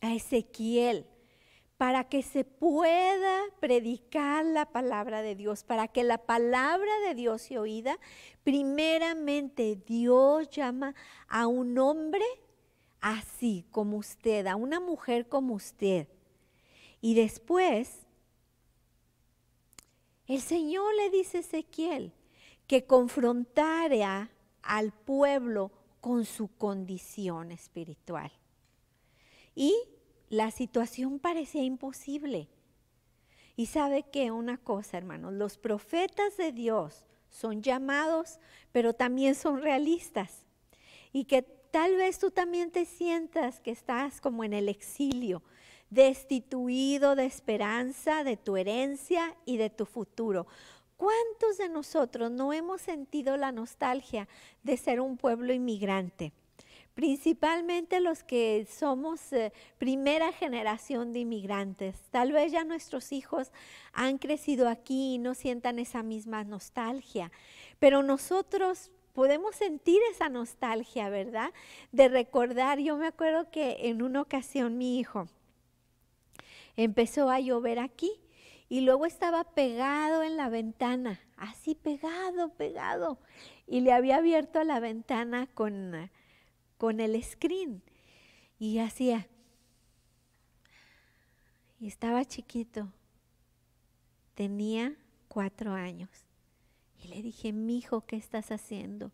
a Ezequiel para que se pueda predicar la palabra de Dios, para que la palabra de Dios se oída. Primeramente Dios llama a un hombre así como usted, a una mujer como usted. Y después, el Señor le dice a Ezequiel que confrontara al pueblo con su condición espiritual. Y la situación parecía imposible. Y sabe que una cosa, hermanos, los profetas de Dios son llamados, pero también son realistas. Y que tal vez tú también te sientas que estás como en el exilio, destituido de esperanza, de tu herencia y de tu futuro. ¿Cuántos de nosotros no hemos sentido la nostalgia de ser un pueblo inmigrante? Principalmente los que somos eh, primera generación de inmigrantes. Tal vez ya nuestros hijos han crecido aquí y no sientan esa misma nostalgia, pero nosotros podemos sentir esa nostalgia, ¿verdad? De recordar, yo me acuerdo que en una ocasión mi hijo empezó a llover aquí y luego estaba pegado en la ventana, así pegado, pegado, y le había abierto la ventana con, el screen y hacía, y estaba chiquito, tenía cuatro años. Y le dije, mi hijo, ¿qué estás haciendo?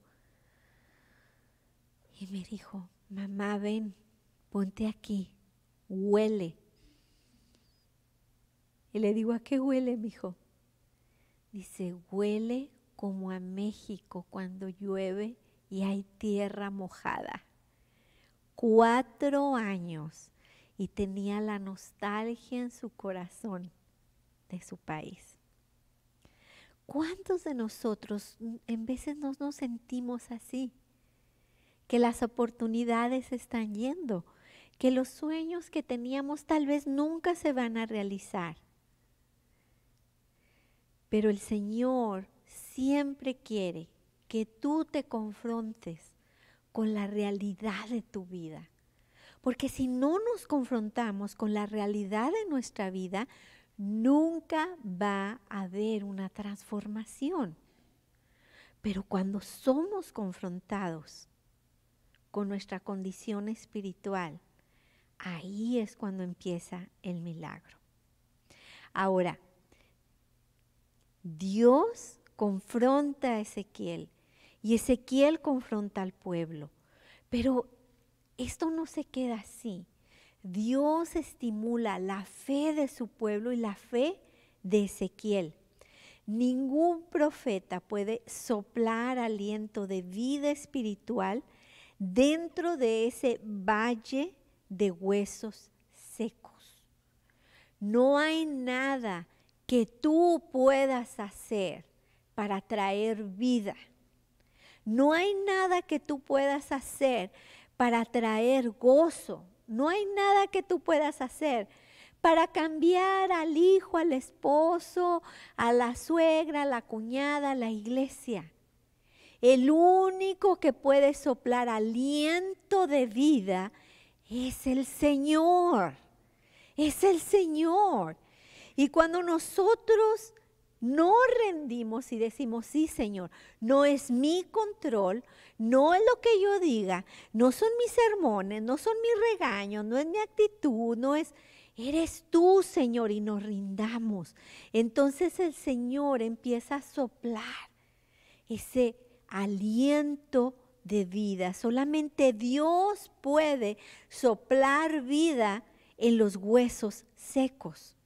Y me dijo, mamá, ven, ponte aquí, huele. Y le digo, ¿a qué huele, mijo? Dice, huele como a México cuando llueve y hay tierra mojada. Cuatro años y tenía la nostalgia en su corazón de su país. ¿Cuántos de nosotros en veces no nos sentimos así? Que las oportunidades están yendo, que los sueños que teníamos tal vez nunca se van a realizar pero el Señor siempre quiere que tú te confrontes con la realidad de tu vida. Porque si no nos confrontamos con la realidad de nuestra vida, nunca va a haber una transformación. Pero cuando somos confrontados con nuestra condición espiritual, ahí es cuando empieza el milagro. Ahora, Dios confronta a Ezequiel y Ezequiel confronta al pueblo. Pero esto no se queda así. Dios estimula la fe de su pueblo y la fe de Ezequiel. Ningún profeta puede soplar aliento de vida espiritual dentro de ese valle de huesos secos. No hay nada que tú puedas hacer para traer vida. No hay nada que tú puedas hacer para traer gozo. No hay nada que tú puedas hacer para cambiar al hijo, al esposo, a la suegra, a la cuñada, a la iglesia. El único que puede soplar aliento de vida es el Señor. Es el Señor. Y cuando nosotros no rendimos y decimos, sí Señor, no es mi control, no es lo que yo diga, no son mis sermones, no son mis regaños, no es mi actitud, no es, eres tú Señor y nos rindamos. Entonces el Señor empieza a soplar ese aliento de vida. Solamente Dios puede soplar vida en los huesos secos.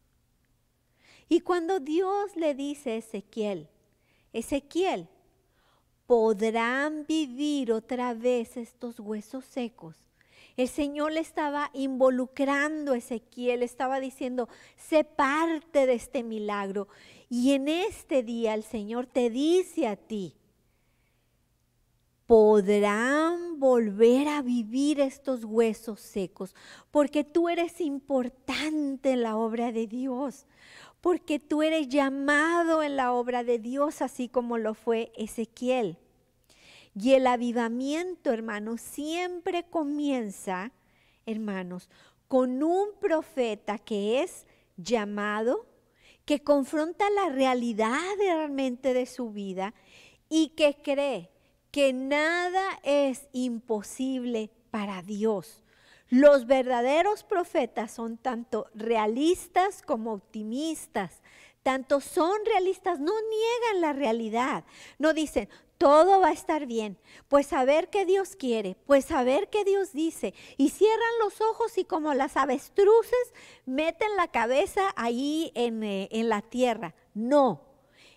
Y cuando Dios le dice a Ezequiel, Ezequiel, ¿podrán vivir otra vez estos huesos secos? El Señor le estaba involucrando a Ezequiel, estaba diciendo, sé parte de este milagro. Y en este día el Señor te dice a ti, podrán volver a vivir estos huesos secos, porque tú eres importante en la obra de Dios, porque tú eres llamado en la obra de Dios, así como lo fue Ezequiel. Y el avivamiento, hermanos, siempre comienza, hermanos, con un profeta que es llamado, que confronta la realidad realmente de su vida y que cree que nada es imposible para Dios. Los verdaderos profetas son tanto realistas como optimistas. Tanto son realistas, no niegan la realidad. No dicen, todo va a estar bien. Pues a ver qué Dios quiere, pues a ver qué Dios dice. Y cierran los ojos y como las avestruces meten la cabeza ahí en, eh, en la tierra. No.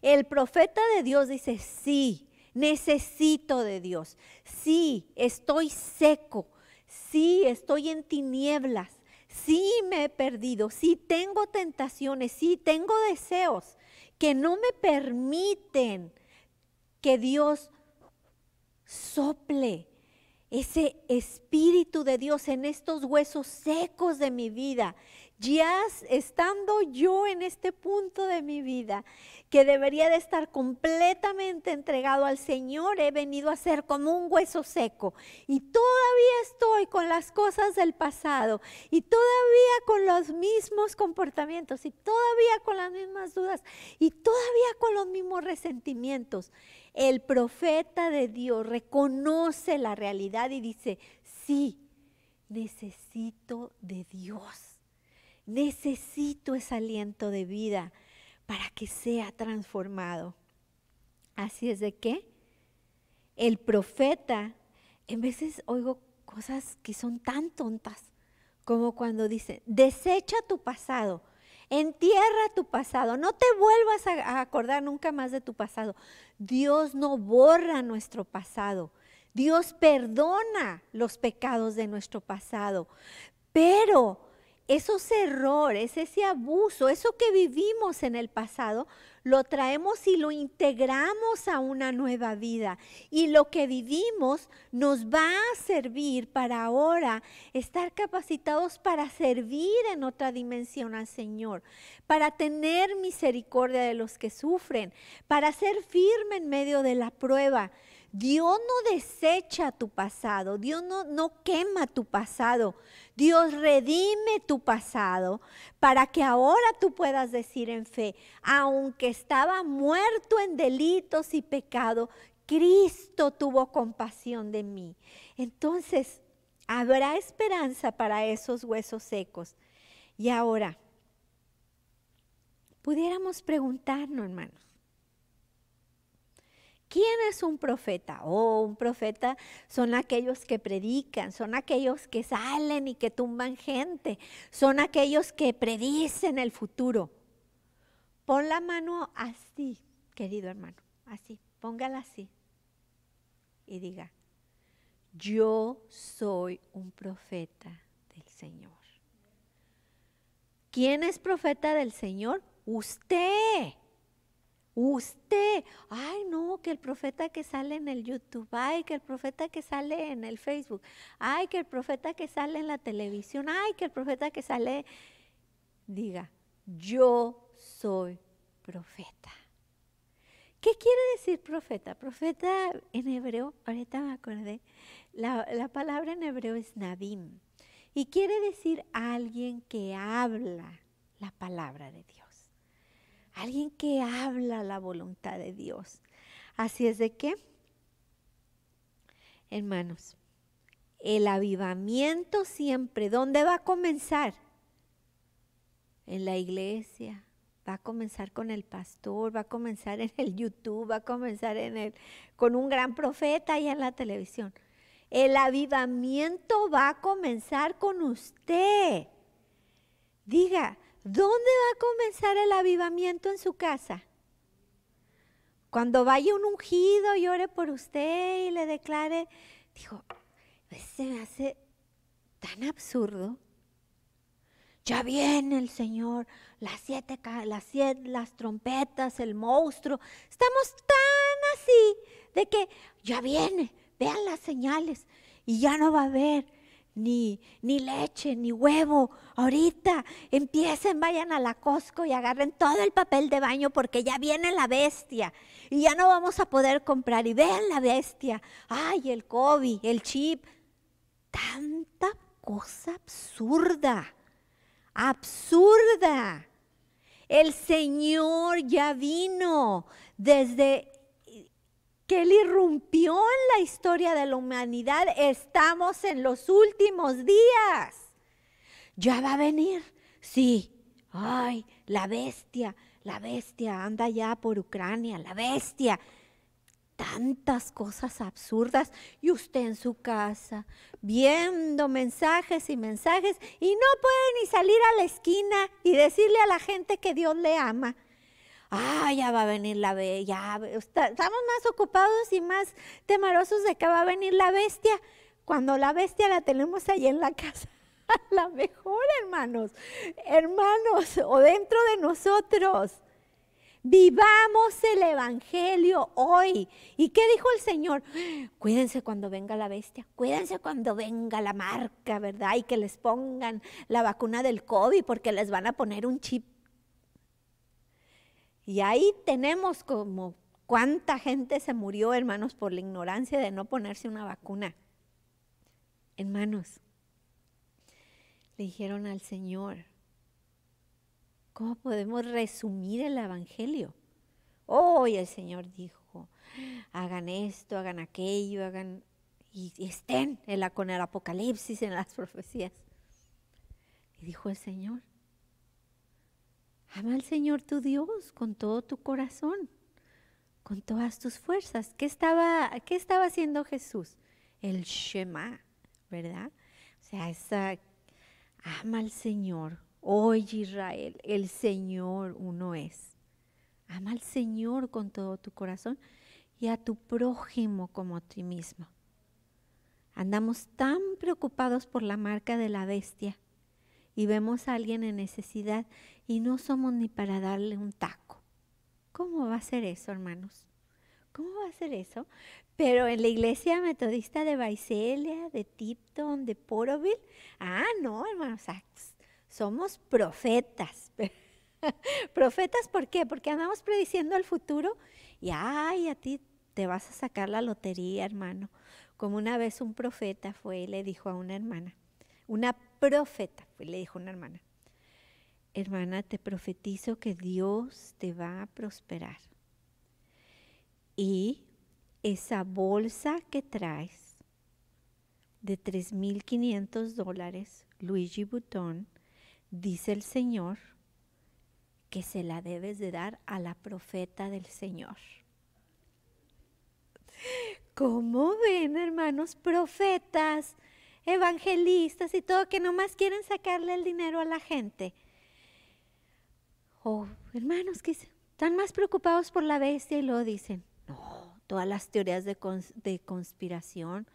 El profeta de Dios dice, sí, necesito de Dios. Sí, estoy seco sí estoy en tinieblas, sí me he perdido, sí tengo tentaciones, sí tengo deseos que no me permiten que Dios sople ese espíritu de Dios en estos huesos secos de mi vida, ya estando yo en este punto de mi vida, que debería de estar completamente entregado al Señor, he venido a ser como un hueso seco. Y todavía estoy con las cosas del pasado, y todavía con los mismos comportamientos, y todavía con las mismas dudas, y todavía con los mismos resentimientos. El profeta de Dios reconoce la realidad y dice, sí, necesito de Dios Necesito ese aliento de vida para que sea transformado. Así es de que el profeta, en veces oigo cosas que son tan tontas, como cuando dice desecha tu pasado, entierra tu pasado, no te vuelvas a, acordar nunca más de tu pasado. Dios no borra nuestro pasado, Dios perdona los pecados de nuestro pasado, pero esos errores, ese abuso, eso que vivimos en el pasado, lo traemos y lo integramos a una nueva vida. Y lo que vivimos nos va a servir para ahora estar capacitados para servir en otra dimensión al Señor, para tener misericordia de los que sufren, para ser firme en medio de la prueba Dios no desecha tu pasado, Dios no, no quema tu pasado, Dios redime tu pasado para que ahora tú puedas decir en fe, aunque estaba muerto en delitos y pecado, Cristo tuvo compasión de mí. Entonces, habrá esperanza para esos huesos secos. Y ahora, pudiéramos preguntarnos, hermanos. ¿Quién es un profeta? Oh, un profeta son aquellos que predican, son aquellos que salen y que tumban gente, son aquellos que predicen el futuro. Pon la mano así, querido hermano, así, póngala así y diga, yo soy un profeta del Señor. ¿Quién es profeta del Señor? Usted usted, ay no, que el profeta que sale en el YouTube, ay que el profeta que sale en el Facebook, ay que el profeta que sale en la televisión, ay que el profeta que sale, diga, yo soy profeta. ¿Qué quiere decir profeta? Profeta en hebreo, ahorita me acordé, la, palabra en hebreo es nadim y quiere decir alguien que habla la palabra de Dios alguien que habla la voluntad de Dios. Así es de que, hermanos, el avivamiento siempre, ¿dónde va a comenzar? En la iglesia, va a comenzar con el pastor, va a comenzar en el YouTube, va a comenzar en con un gran profeta y en la televisión. El avivamiento va a comenzar con usted. Diga, ¿Dónde va a comenzar el avivamiento en su casa? Cuando vaya un ungido y ore por usted y le declare, dijo, pues se me hace tan absurdo. Ya viene el Señor, las siete, las siete, las trompetas, el monstruo. Estamos tan así de que ya viene, vean las señales y ya no va a haber ni, ni leche, ni huevo. Ahorita empiecen, vayan a la Costco y agarren todo el papel de baño porque ya viene la bestia y ya no vamos a poder comprar. Y vean la bestia. Ay, el COVID, el chip. Tanta cosa absurda. Absurda. El Señor ya vino desde que Él irrumpió en la historia de la humanidad. Estamos en los últimos días. Ya va a venir. Sí. Ay, la bestia, la bestia anda ya por Ucrania, la bestia. Tantas cosas absurdas y usted en su casa viendo mensajes y mensajes y no puede ni salir a la esquina y decirle a la gente que Dios le ama ah, ya va a venir la bestia, estamos más ocupados y más temerosos de que va a venir la bestia, cuando la bestia la tenemos ahí en la casa. A la mejor, hermanos, hermanos, o dentro de nosotros. Vivamos el Evangelio hoy. ¿Y qué dijo el Señor? Cuídense cuando venga la bestia, cuídense cuando venga la marca, ¿verdad? Y que les pongan la vacuna del COVID porque les van a poner un chip y ahí tenemos como cuánta gente se murió, hermanos, por la ignorancia de no ponerse una vacuna. Hermanos, le dijeron al Señor, ¿cómo podemos resumir el Evangelio? Hoy oh, el Señor dijo, hagan esto, hagan aquello, hagan, y, y estén en la, con el Apocalipsis, en las profecías. Y dijo el Señor, Ama al Señor tu Dios con todo tu corazón, con todas tus fuerzas. ¿Qué estaba, estaba haciendo Jesús? El Shema, ¿verdad? O sea, esa, ama al Señor. Oye Israel, el Señor uno es. Ama al Señor con todo tu corazón y a tu prójimo como a ti mismo. Andamos tan preocupados por la marca de la bestia y vemos a alguien en necesidad y no somos ni para darle un taco. ¿Cómo va a ser eso, hermanos? ¿Cómo va a ser eso? Pero en la iglesia metodista de Baicelia, de Tipton, de Poroville, ah, no, hermanos, somos profetas. profetas, ¿por qué? Porque andamos prediciendo el futuro y, ay, a ti te vas a sacar la lotería, hermano. Como una vez un profeta fue y le dijo a una hermana, una profeta fue y le dijo a una hermana, hermana, te profetizo que Dios te va a prosperar. Y esa bolsa que traes de 3.500 dólares, Luigi Butón, dice el Señor que se la debes de dar a la profeta del Señor. ¿Cómo ven, hermanos, profetas, evangelistas y todo que nomás quieren sacarle el dinero a la gente? oh, hermanos que están más preocupados por la bestia y luego dicen, no, todas las teorías de, conspiración,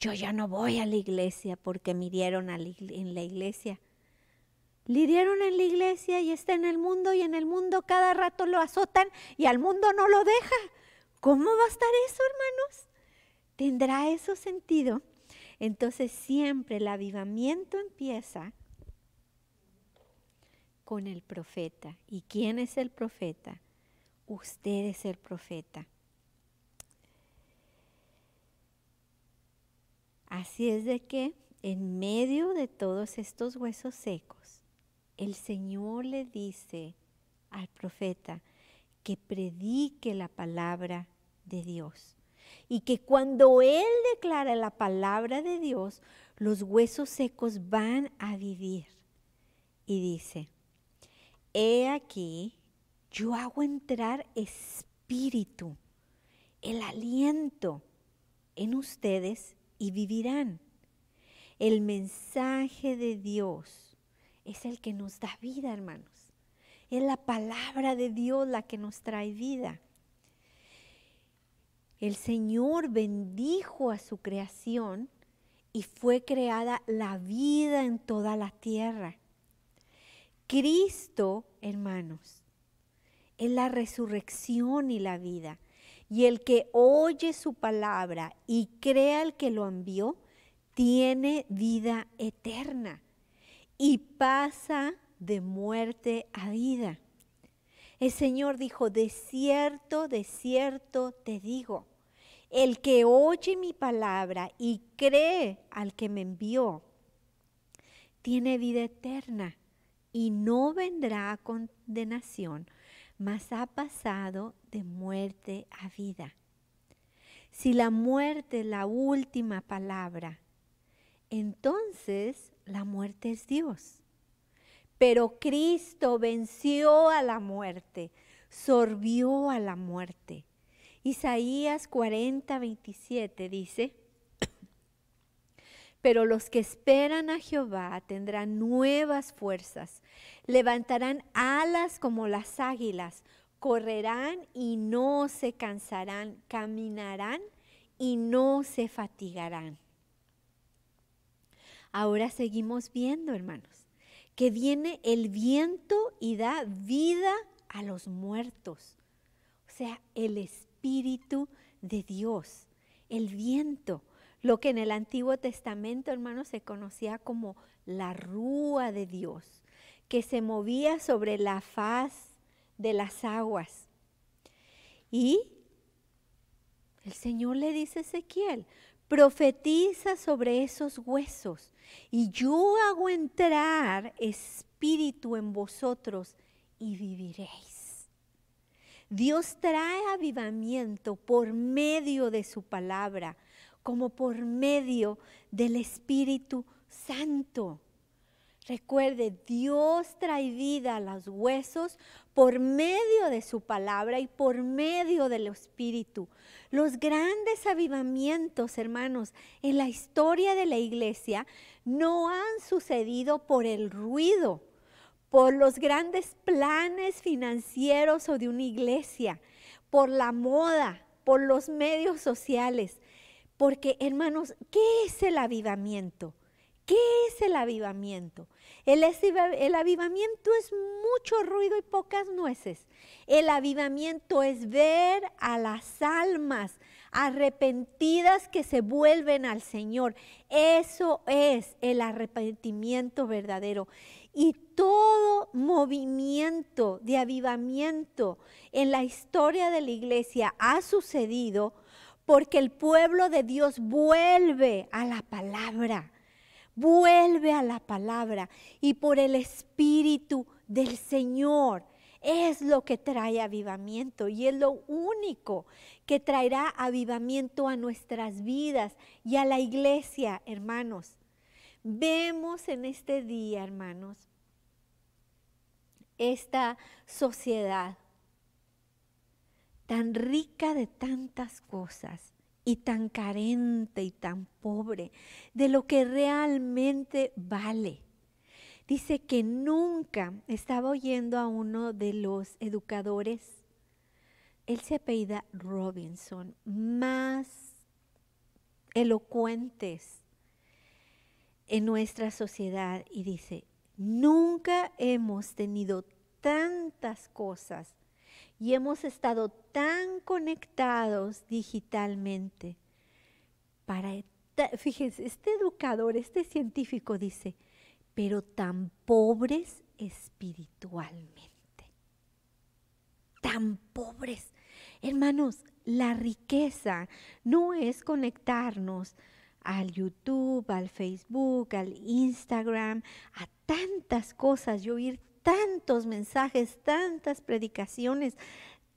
yo ya no voy a la iglesia porque me hirieron en la iglesia. Le hirieron en la iglesia y está en el mundo y en el mundo cada rato lo azotan y al mundo no lo deja. ¿Cómo va a estar eso, hermanos? ¿Tendrá eso sentido? Entonces siempre el avivamiento empieza con el profeta. ¿Y quién es el profeta? Usted es el profeta. Así es de que en medio de todos estos huesos secos, el Señor le dice al profeta que predique la palabra de Dios. Y que cuando Él declara la palabra de Dios, los huesos secos van a vivir. Y dice, He aquí, yo hago entrar espíritu, el aliento en ustedes y vivirán. El mensaje de Dios es el que nos da vida, hermanos. Es la palabra de Dios la que nos trae vida. El Señor bendijo a su creación y fue creada la vida en toda la tierra. Cristo, hermanos, es la resurrección y la vida. Y el que oye su palabra y cree al que lo envió, tiene vida eterna y pasa de muerte a vida. El Señor dijo, de cierto, de cierto te digo, el que oye mi palabra y cree al que me envió, tiene vida eterna y no vendrá condenación, mas ha pasado de muerte a vida. Si la muerte es la última palabra, entonces la muerte es Dios. Pero Cristo venció a la muerte, sorbió a la muerte. Isaías 40, 27 dice, pero los que esperan a Jehová tendrán nuevas fuerzas, levantarán alas como las águilas, correrán y no se cansarán, caminarán y no se fatigarán. Ahora seguimos viendo, hermanos, que viene el viento y da vida a los muertos. O sea, el Espíritu de Dios, el viento lo que en el Antiguo Testamento, hermanos, se conocía como la rúa de Dios, que se movía sobre la faz de las aguas. Y el Señor le dice a Ezequiel, profetiza sobre esos huesos y yo hago entrar espíritu en vosotros y viviréis. Dios trae avivamiento por medio de su palabra, como por medio del Espíritu Santo. Recuerde, Dios trae vida a los huesos por medio de su palabra y por medio del Espíritu. Los grandes avivamientos, hermanos, en la historia de la iglesia no han sucedido por el ruido, por los grandes planes financieros o de una iglesia, por la moda, por los medios sociales. Porque, hermanos, ¿qué es el avivamiento? ¿Qué es el avivamiento? El, avivamiento es mucho ruido y pocas nueces. El avivamiento es ver a las almas arrepentidas que se vuelven al Señor. Eso es el arrepentimiento verdadero. Y todo movimiento de avivamiento en la historia de la iglesia ha sucedido porque el pueblo de Dios vuelve a la palabra, vuelve a la palabra y por el Espíritu del Señor es lo que trae avivamiento y es lo único que traerá avivamiento a nuestras vidas y a la iglesia, hermanos. Vemos en este día, hermanos, esta sociedad tan rica de tantas cosas y tan carente y tan pobre de lo que realmente vale. Dice que nunca estaba oyendo a uno de los educadores. Él se apellida Robinson, más elocuentes en nuestra sociedad y dice, nunca hemos tenido tantas cosas y hemos estado tan conectados digitalmente. Para, fíjense, este educador, este científico dice, pero tan pobres espiritualmente. Tan pobres. Hermanos, la riqueza no es conectarnos al YouTube, al Facebook, al Instagram, a tantas cosas Yo oír tantos mensajes, tantas predicaciones,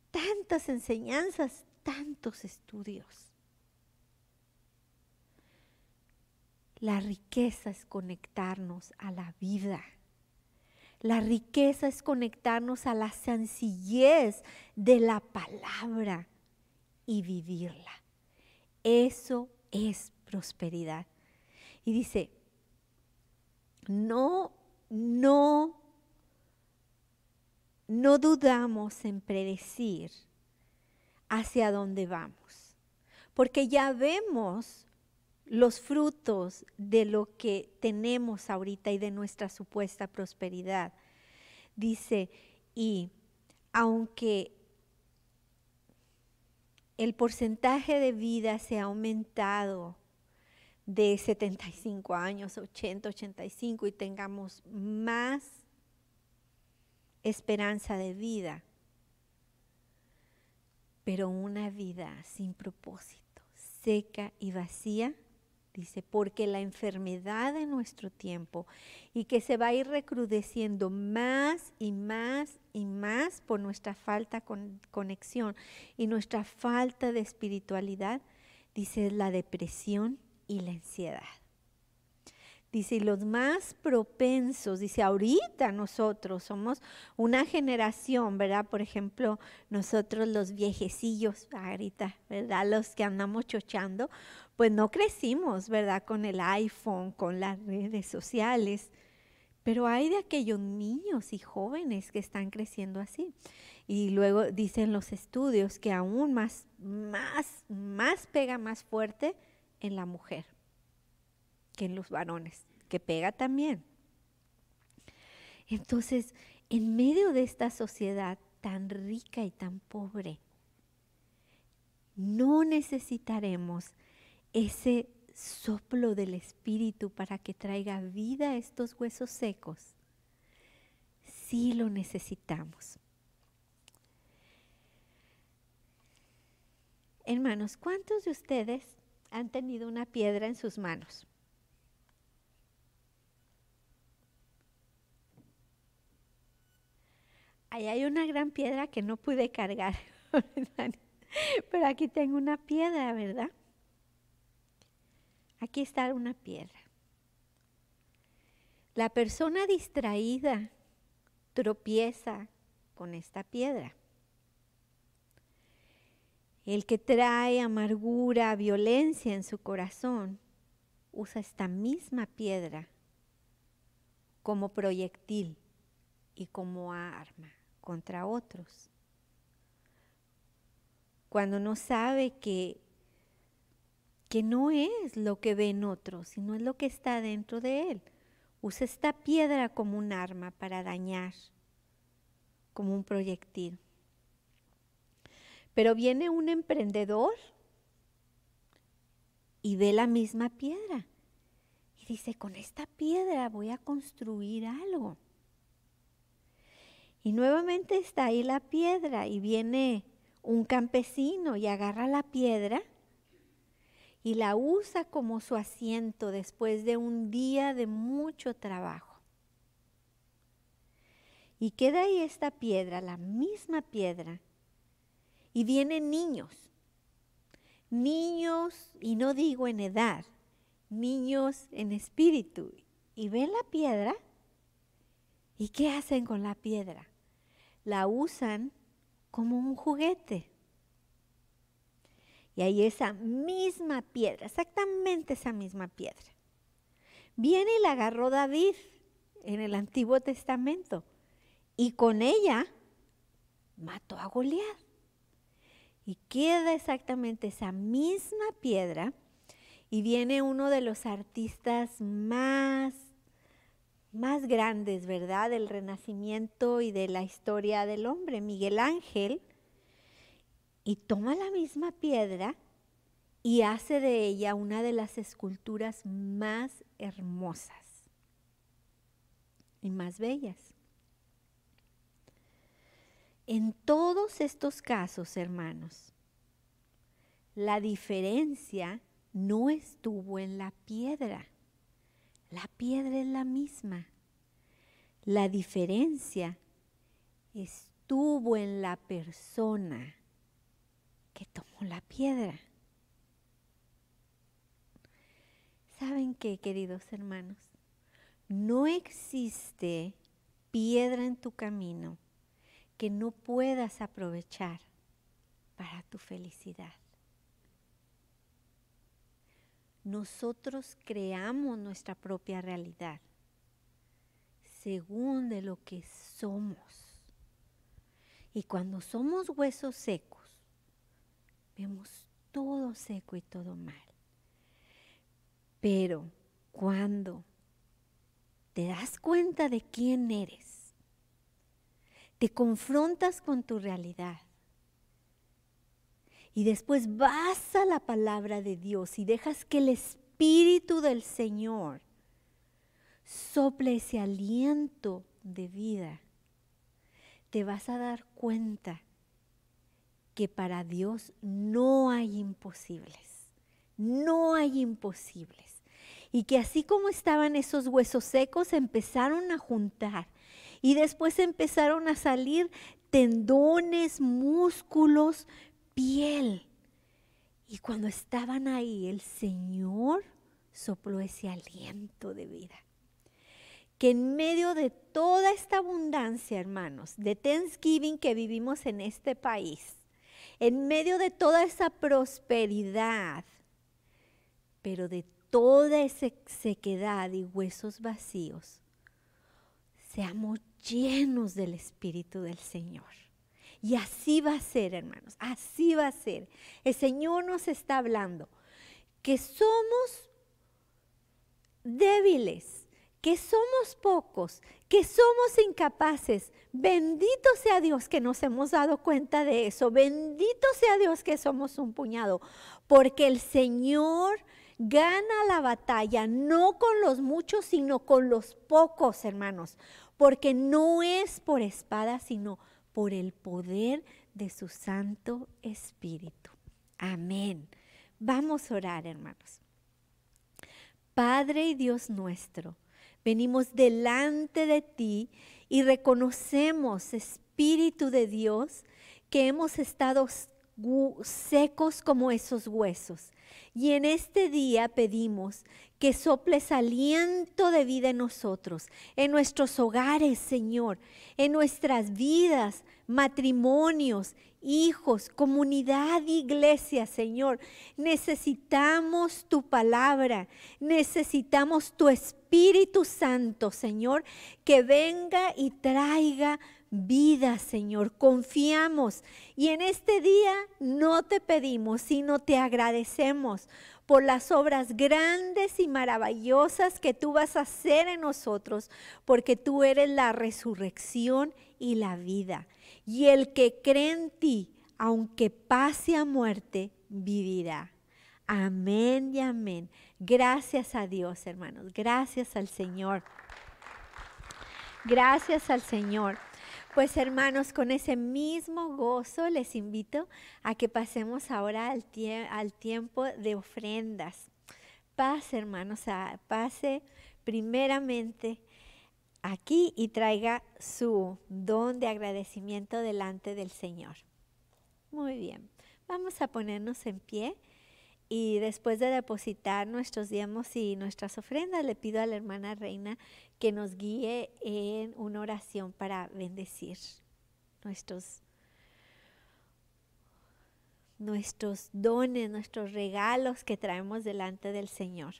tantas enseñanzas, tantos estudios. La riqueza es conectarnos a la vida. La riqueza es conectarnos a la sencillez de la palabra y vivirla. Eso es prosperidad. Y dice, no, no no dudamos en predecir hacia dónde vamos, porque ya vemos los frutos de lo que tenemos ahorita y de nuestra supuesta prosperidad. Dice, y aunque el porcentaje de vida se ha aumentado de 75 años, 80, 85 y tengamos más esperanza de vida, pero una vida sin propósito, seca y vacía. Dice, porque la enfermedad de nuestro tiempo y que se va a ir recrudeciendo más y más y más por nuestra falta con conexión y nuestra falta de espiritualidad, dice, la depresión y la ansiedad. Dice, los más propensos, dice, ahorita nosotros somos una generación, ¿verdad? Por ejemplo, nosotros los viejecillos, ahorita, ¿verdad? Los que andamos chochando, pues no crecimos, ¿verdad? Con el iPhone, con las redes sociales. Pero hay de aquellos niños y jóvenes que están creciendo así. Y luego dicen los estudios que aún más, más, más pega más fuerte en la mujer que en los varones, que pega también. Entonces, en medio de esta sociedad tan rica y tan pobre, no necesitaremos ese soplo del Espíritu para que traiga vida a estos huesos secos. Sí lo necesitamos. Hermanos, ¿cuántos de ustedes han tenido una piedra en sus manos? hay una gran piedra que no pude cargar, pero aquí tengo una piedra, ¿verdad? Aquí está una piedra. La persona distraída tropieza con esta piedra. El que trae amargura, violencia en su corazón, usa esta misma piedra como proyectil y como arma contra otros. Cuando no sabe que, que no es lo que ven otros, sino es lo que está dentro de él. Usa esta piedra como un arma para dañar, como un proyectil. Pero viene un emprendedor y ve la misma piedra. Y dice, con esta piedra voy a construir algo. Y nuevamente está ahí la piedra y viene un campesino y agarra la piedra y la usa como su asiento después de un día de mucho trabajo. Y queda ahí esta piedra, la misma piedra, y vienen niños, niños, y no digo en edad, niños en espíritu, y ven la piedra, ¿y qué hacen con la piedra? la usan como un juguete. Y ahí esa misma piedra, exactamente esa misma piedra. Viene y la agarró David en el Antiguo Testamento y con ella mató a Goliat. Y queda exactamente esa misma piedra y viene uno de los artistas más más grandes, ¿verdad?, del renacimiento y de la historia del hombre, Miguel Ángel, y toma la misma piedra y hace de ella una de las esculturas más hermosas y más bellas. En todos estos casos, hermanos, la diferencia no estuvo en la piedra la piedra es la misma. La diferencia estuvo en la persona que tomó la piedra. ¿Saben qué, queridos hermanos? No existe piedra en tu camino que no puedas aprovechar para tu felicidad nosotros creamos nuestra propia realidad según de lo que somos. Y cuando somos huesos secos, vemos todo seco y todo mal. Pero cuando te das cuenta de quién eres, te confrontas con tu realidad, y después vas a la palabra de Dios y dejas que el Espíritu del Señor sople ese aliento de vida. Te vas a dar cuenta que para Dios no hay imposibles. No hay imposibles. Y que así como estaban esos huesos secos, empezaron a juntar. Y después empezaron a salir tendones, músculos, piel. Y cuando estaban ahí, el Señor sopló ese aliento de vida. Que en medio de toda esta abundancia, hermanos, de Thanksgiving que vivimos en este país, en medio de toda esa prosperidad, pero de toda esa sequedad y huesos vacíos, seamos llenos del Espíritu del Señor y así va a ser, hermanos, así va a ser. El Señor nos está hablando que somos débiles, que somos pocos, que somos incapaces. Bendito sea Dios que nos hemos dado cuenta de eso. Bendito sea Dios que somos un puñado, porque el Señor gana la batalla, no con los muchos, sino con los pocos, hermanos, porque no es por espada, sino por el poder de su Santo Espíritu. Amén. Vamos a orar, hermanos. Padre y Dios nuestro, venimos delante de ti y reconocemos, Espíritu de Dios, que hemos estado secos como esos huesos, y en este día pedimos que soples aliento de vida en nosotros, en nuestros hogares, Señor, en nuestras vidas, matrimonios, hijos, comunidad, iglesia, Señor. Necesitamos tu palabra, necesitamos tu Espíritu Santo, Señor, que venga y traiga vida, Señor. Confiamos y en este día no te pedimos, sino te agradecemos por las obras grandes y maravillosas que tú vas a hacer en nosotros, porque tú eres la resurrección y la vida. Y el que cree en ti, aunque pase a muerte, vivirá. Amén y amén. Gracias a Dios, hermanos. Gracias al Señor. Gracias al Señor. Pues hermanos, con ese mismo gozo les invito a que pasemos ahora al, tiempo de ofrendas. Pase hermanos, pase primeramente aquí y traiga su don de agradecimiento delante del Señor. Muy bien, vamos a ponernos en pie y después de depositar nuestros diezmos y nuestras ofrendas, le pido a la hermana Reina que nos guíe en una oración para bendecir nuestros, nuestros dones, nuestros regalos que traemos delante del Señor.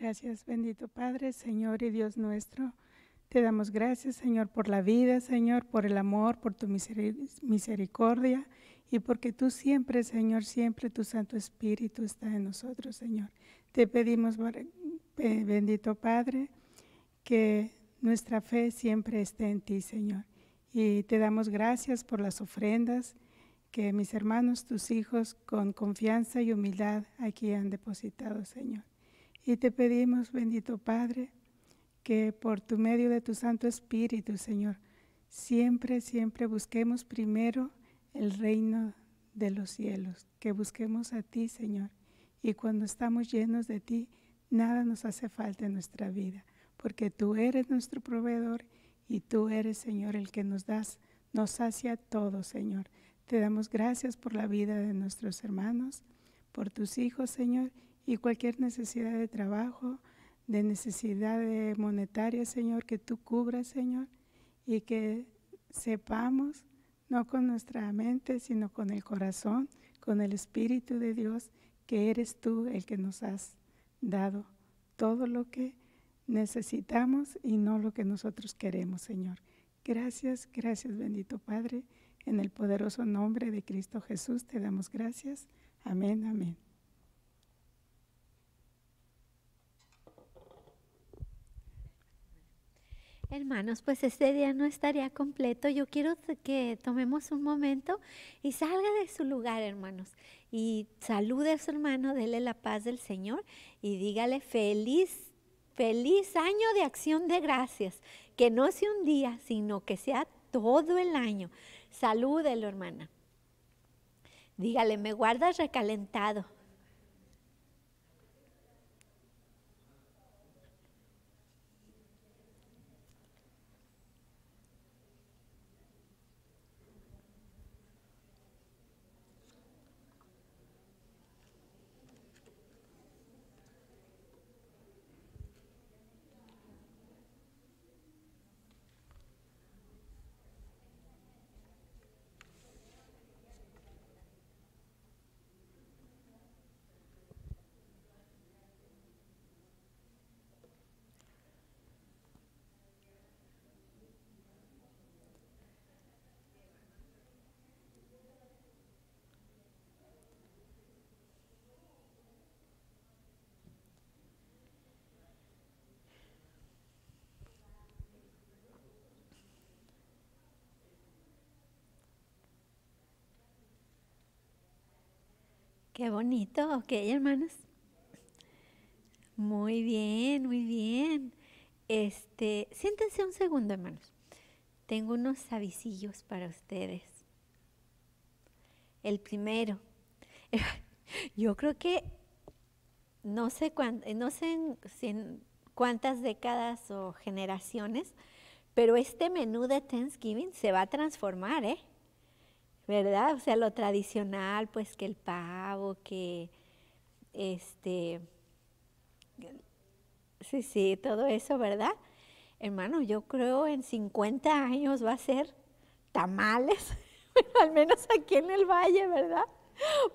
Gracias, bendito Padre, Señor y Dios nuestro. Te damos gracias, Señor, por la vida, Señor, por el amor, por tu misericordia y porque tú siempre, Señor, siempre tu Santo Espíritu está en nosotros, Señor. Te pedimos, eh, bendito Padre, que nuestra fe siempre esté en ti, Señor. Y te damos gracias por las ofrendas que mis hermanos, tus hijos, con confianza y humildad aquí han depositado, Señor. Y te pedimos, bendito Padre, que por tu medio de tu Santo Espíritu, Señor, siempre, siempre busquemos primero el reino de los cielos, que busquemos a ti, Señor. Y cuando estamos llenos de ti, nada nos hace falta en nuestra vida, porque tú eres nuestro proveedor y tú eres, Señor, el que nos das, nos sacia todo, Señor. Te damos gracias por la vida de nuestros hermanos, por tus hijos, Señor, y cualquier necesidad de trabajo, de necesidad monetaria, Señor, que tú cubras, Señor, y que sepamos, no con nuestra mente, sino con el corazón, con el Espíritu de Dios, que eres tú el que nos has dado todo lo que necesitamos y no lo que nosotros queremos, Señor. Gracias, gracias, bendito Padre. En el poderoso nombre de Cristo Jesús te damos gracias. Amén, amén. Hermanos, pues este día no estaría completo. Yo quiero que tomemos un momento y salga de su lugar, hermanos, y salude a su hermano, dele la paz del Señor y dígale feliz, feliz año de acción de gracias. Que no sea un día, sino que sea todo el año. Salúdelo, hermana. Dígale, me guardas recalentado Qué bonito, ok, hermanos. Muy bien, muy bien. Este, siéntense un segundo, hermanos. Tengo unos avisillos para ustedes. El primero. Yo creo que no sé, cuántas décadas o generaciones, pero este menú de Thanksgiving se va a transformar, ¿eh? ¿verdad? O sea, lo tradicional, pues que el pavo, que este, sí, sí, todo eso, ¿verdad? Hermano, yo creo en 50 años va a ser tamales, al menos aquí en el valle, ¿verdad?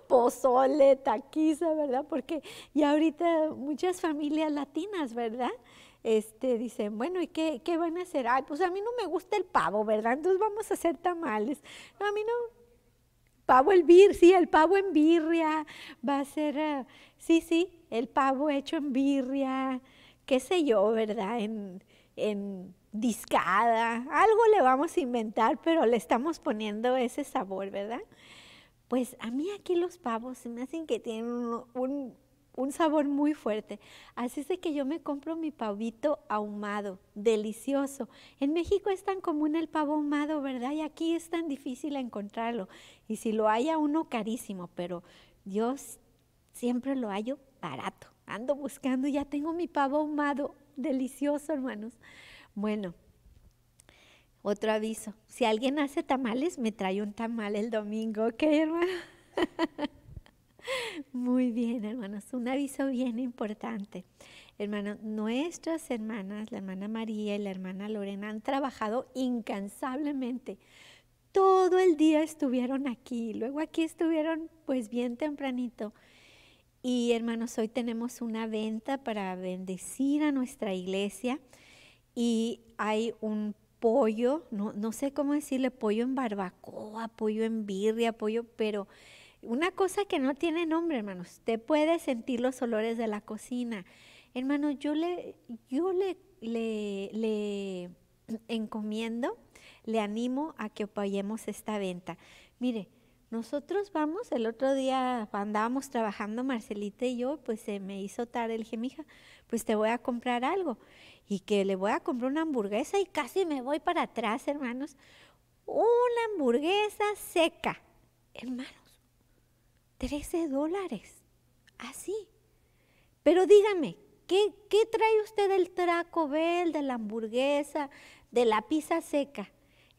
Pozole, taquiza, ¿verdad? Porque ya ahorita muchas familias latinas, ¿verdad? Este, dicen, bueno, ¿y qué, qué, van a hacer? Ay, pues a mí no me gusta el pavo, ¿verdad? Entonces vamos a hacer tamales. No, a mí no, pavo el vir, sí, el pavo en birria, va a ser, eh, sí, sí, el pavo hecho en birria, qué sé yo, ¿verdad? En, discada, algo le vamos a inventar, pero le estamos poniendo ese sabor, ¿verdad? Pues a mí aquí los pavos me hacen que tienen un un sabor muy fuerte. Así es de que yo me compro mi pavito ahumado, delicioso. En México es tan común el pavo ahumado, ¿verdad? Y aquí es tan difícil encontrarlo. Y si lo a uno carísimo, pero Dios siempre lo hallo barato. Ando buscando, ya tengo mi pavo ahumado, delicioso, hermanos. Bueno, otro aviso. Si alguien hace tamales, me trae un tamal el domingo, ¿ok, hermano? Muy bien, hermanos. Un aviso bien importante. Hermanos, nuestras hermanas, la hermana María y la hermana Lorena, han trabajado incansablemente. Todo el día estuvieron aquí, luego aquí estuvieron pues bien tempranito. Y hermanos, hoy tenemos una venta para bendecir a nuestra iglesia y hay un pollo, no, no sé cómo decirle, pollo en barbacoa, pollo en birria, pollo, pero una cosa que no tiene nombre, hermanos. Usted puede sentir los olores de la cocina. Hermano, yo le, yo le, le, le encomiendo, le animo a que apoyemos esta venta. Mire, nosotros vamos, el otro día andábamos trabajando Marcelita y yo, pues se me hizo tarde, el gemija, pues te voy a comprar algo. Y que le voy a comprar una hamburguesa y casi me voy para atrás, hermanos. Una hamburguesa seca, hermano 13 dólares. Así. Pero dígame, ¿qué, trae usted del Traco de la hamburguesa, de la pizza seca?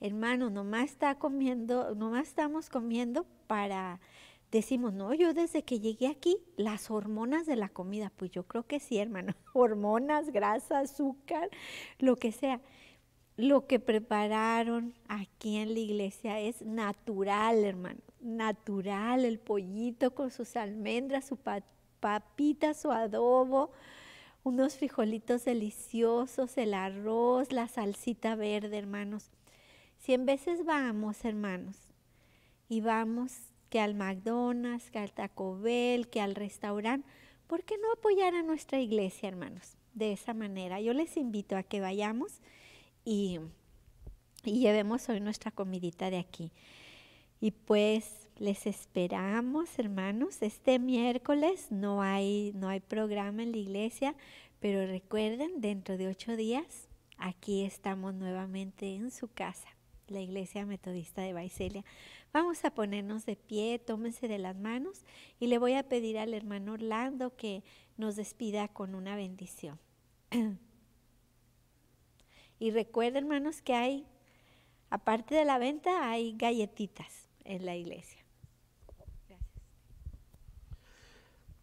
Hermano, nomás está comiendo, nomás estamos comiendo para decimos, no, yo desde que llegué aquí, las hormonas de la comida, pues yo creo que sí, hermano, hormonas, grasa, azúcar, lo que sea. Lo que prepararon aquí en la iglesia es natural, hermano, natural, el pollito con sus almendras, su papita, su adobo, unos frijolitos deliciosos, el arroz, la salsita verde, hermanos. Cien veces vamos, hermanos, y vamos que al McDonald's, que al Taco Bell, que al restaurante, ¿por qué no apoyar a nuestra iglesia, hermanos? De esa manera, yo les invito a que vayamos y llevemos hoy nuestra comidita de aquí. Y pues les esperamos, hermanos. Este miércoles no hay, no hay programa en la iglesia, pero recuerden, dentro de ocho días, aquí estamos nuevamente en su casa, la iglesia metodista de Baicelia. Vamos a ponernos de pie, tómense de las manos y le voy a pedir al hermano Orlando que nos despida con una bendición. y recuerden, hermanos, que hay, aparte de la venta, hay galletitas en la iglesia. Gracias.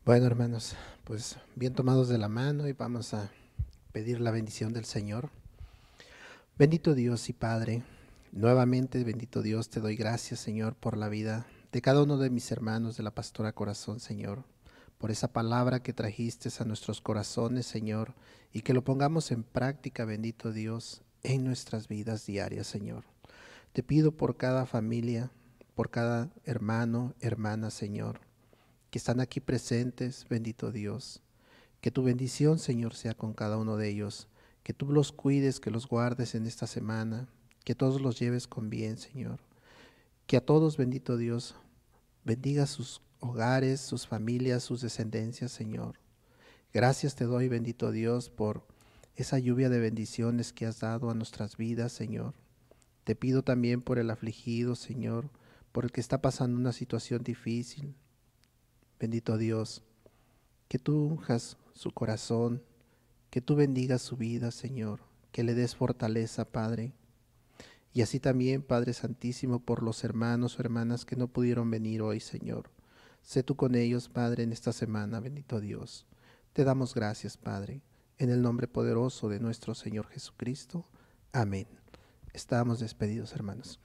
Bueno, hermanos, pues bien tomados de la mano y vamos a pedir la bendición del Señor. Bendito Dios y Padre, nuevamente bendito Dios, te doy gracias, Señor, por la vida de cada uno de mis hermanos de la Pastora Corazón, Señor, por esa palabra que trajiste a nuestros corazones, Señor, y que lo pongamos en práctica, bendito Dios, en nuestras vidas diarias, Señor. Te pido por cada familia, por cada hermano, hermana, Señor, que están aquí presentes, bendito Dios. Que tu bendición, Señor, sea con cada uno de ellos. Que tú los cuides, que los guardes en esta semana. Que todos los lleves con bien, Señor. Que a todos, bendito Dios, bendiga sus hogares, sus familias, sus descendencias, Señor. Gracias te doy, bendito Dios, por esa lluvia de bendiciones que has dado a nuestras vidas, Señor. Te pido también por el afligido, Señor, por el que está pasando una situación difícil. Bendito Dios, que tú unjas su corazón, que tú bendigas su vida, Señor, que le des fortaleza, Padre. Y así también, Padre Santísimo, por los hermanos o hermanas que no pudieron venir hoy, Señor. Sé tú con ellos, Padre, en esta semana, bendito Dios. Te damos gracias, Padre, en el nombre poderoso de nuestro Señor Jesucristo. Amén. Estamos despedidos, hermanos.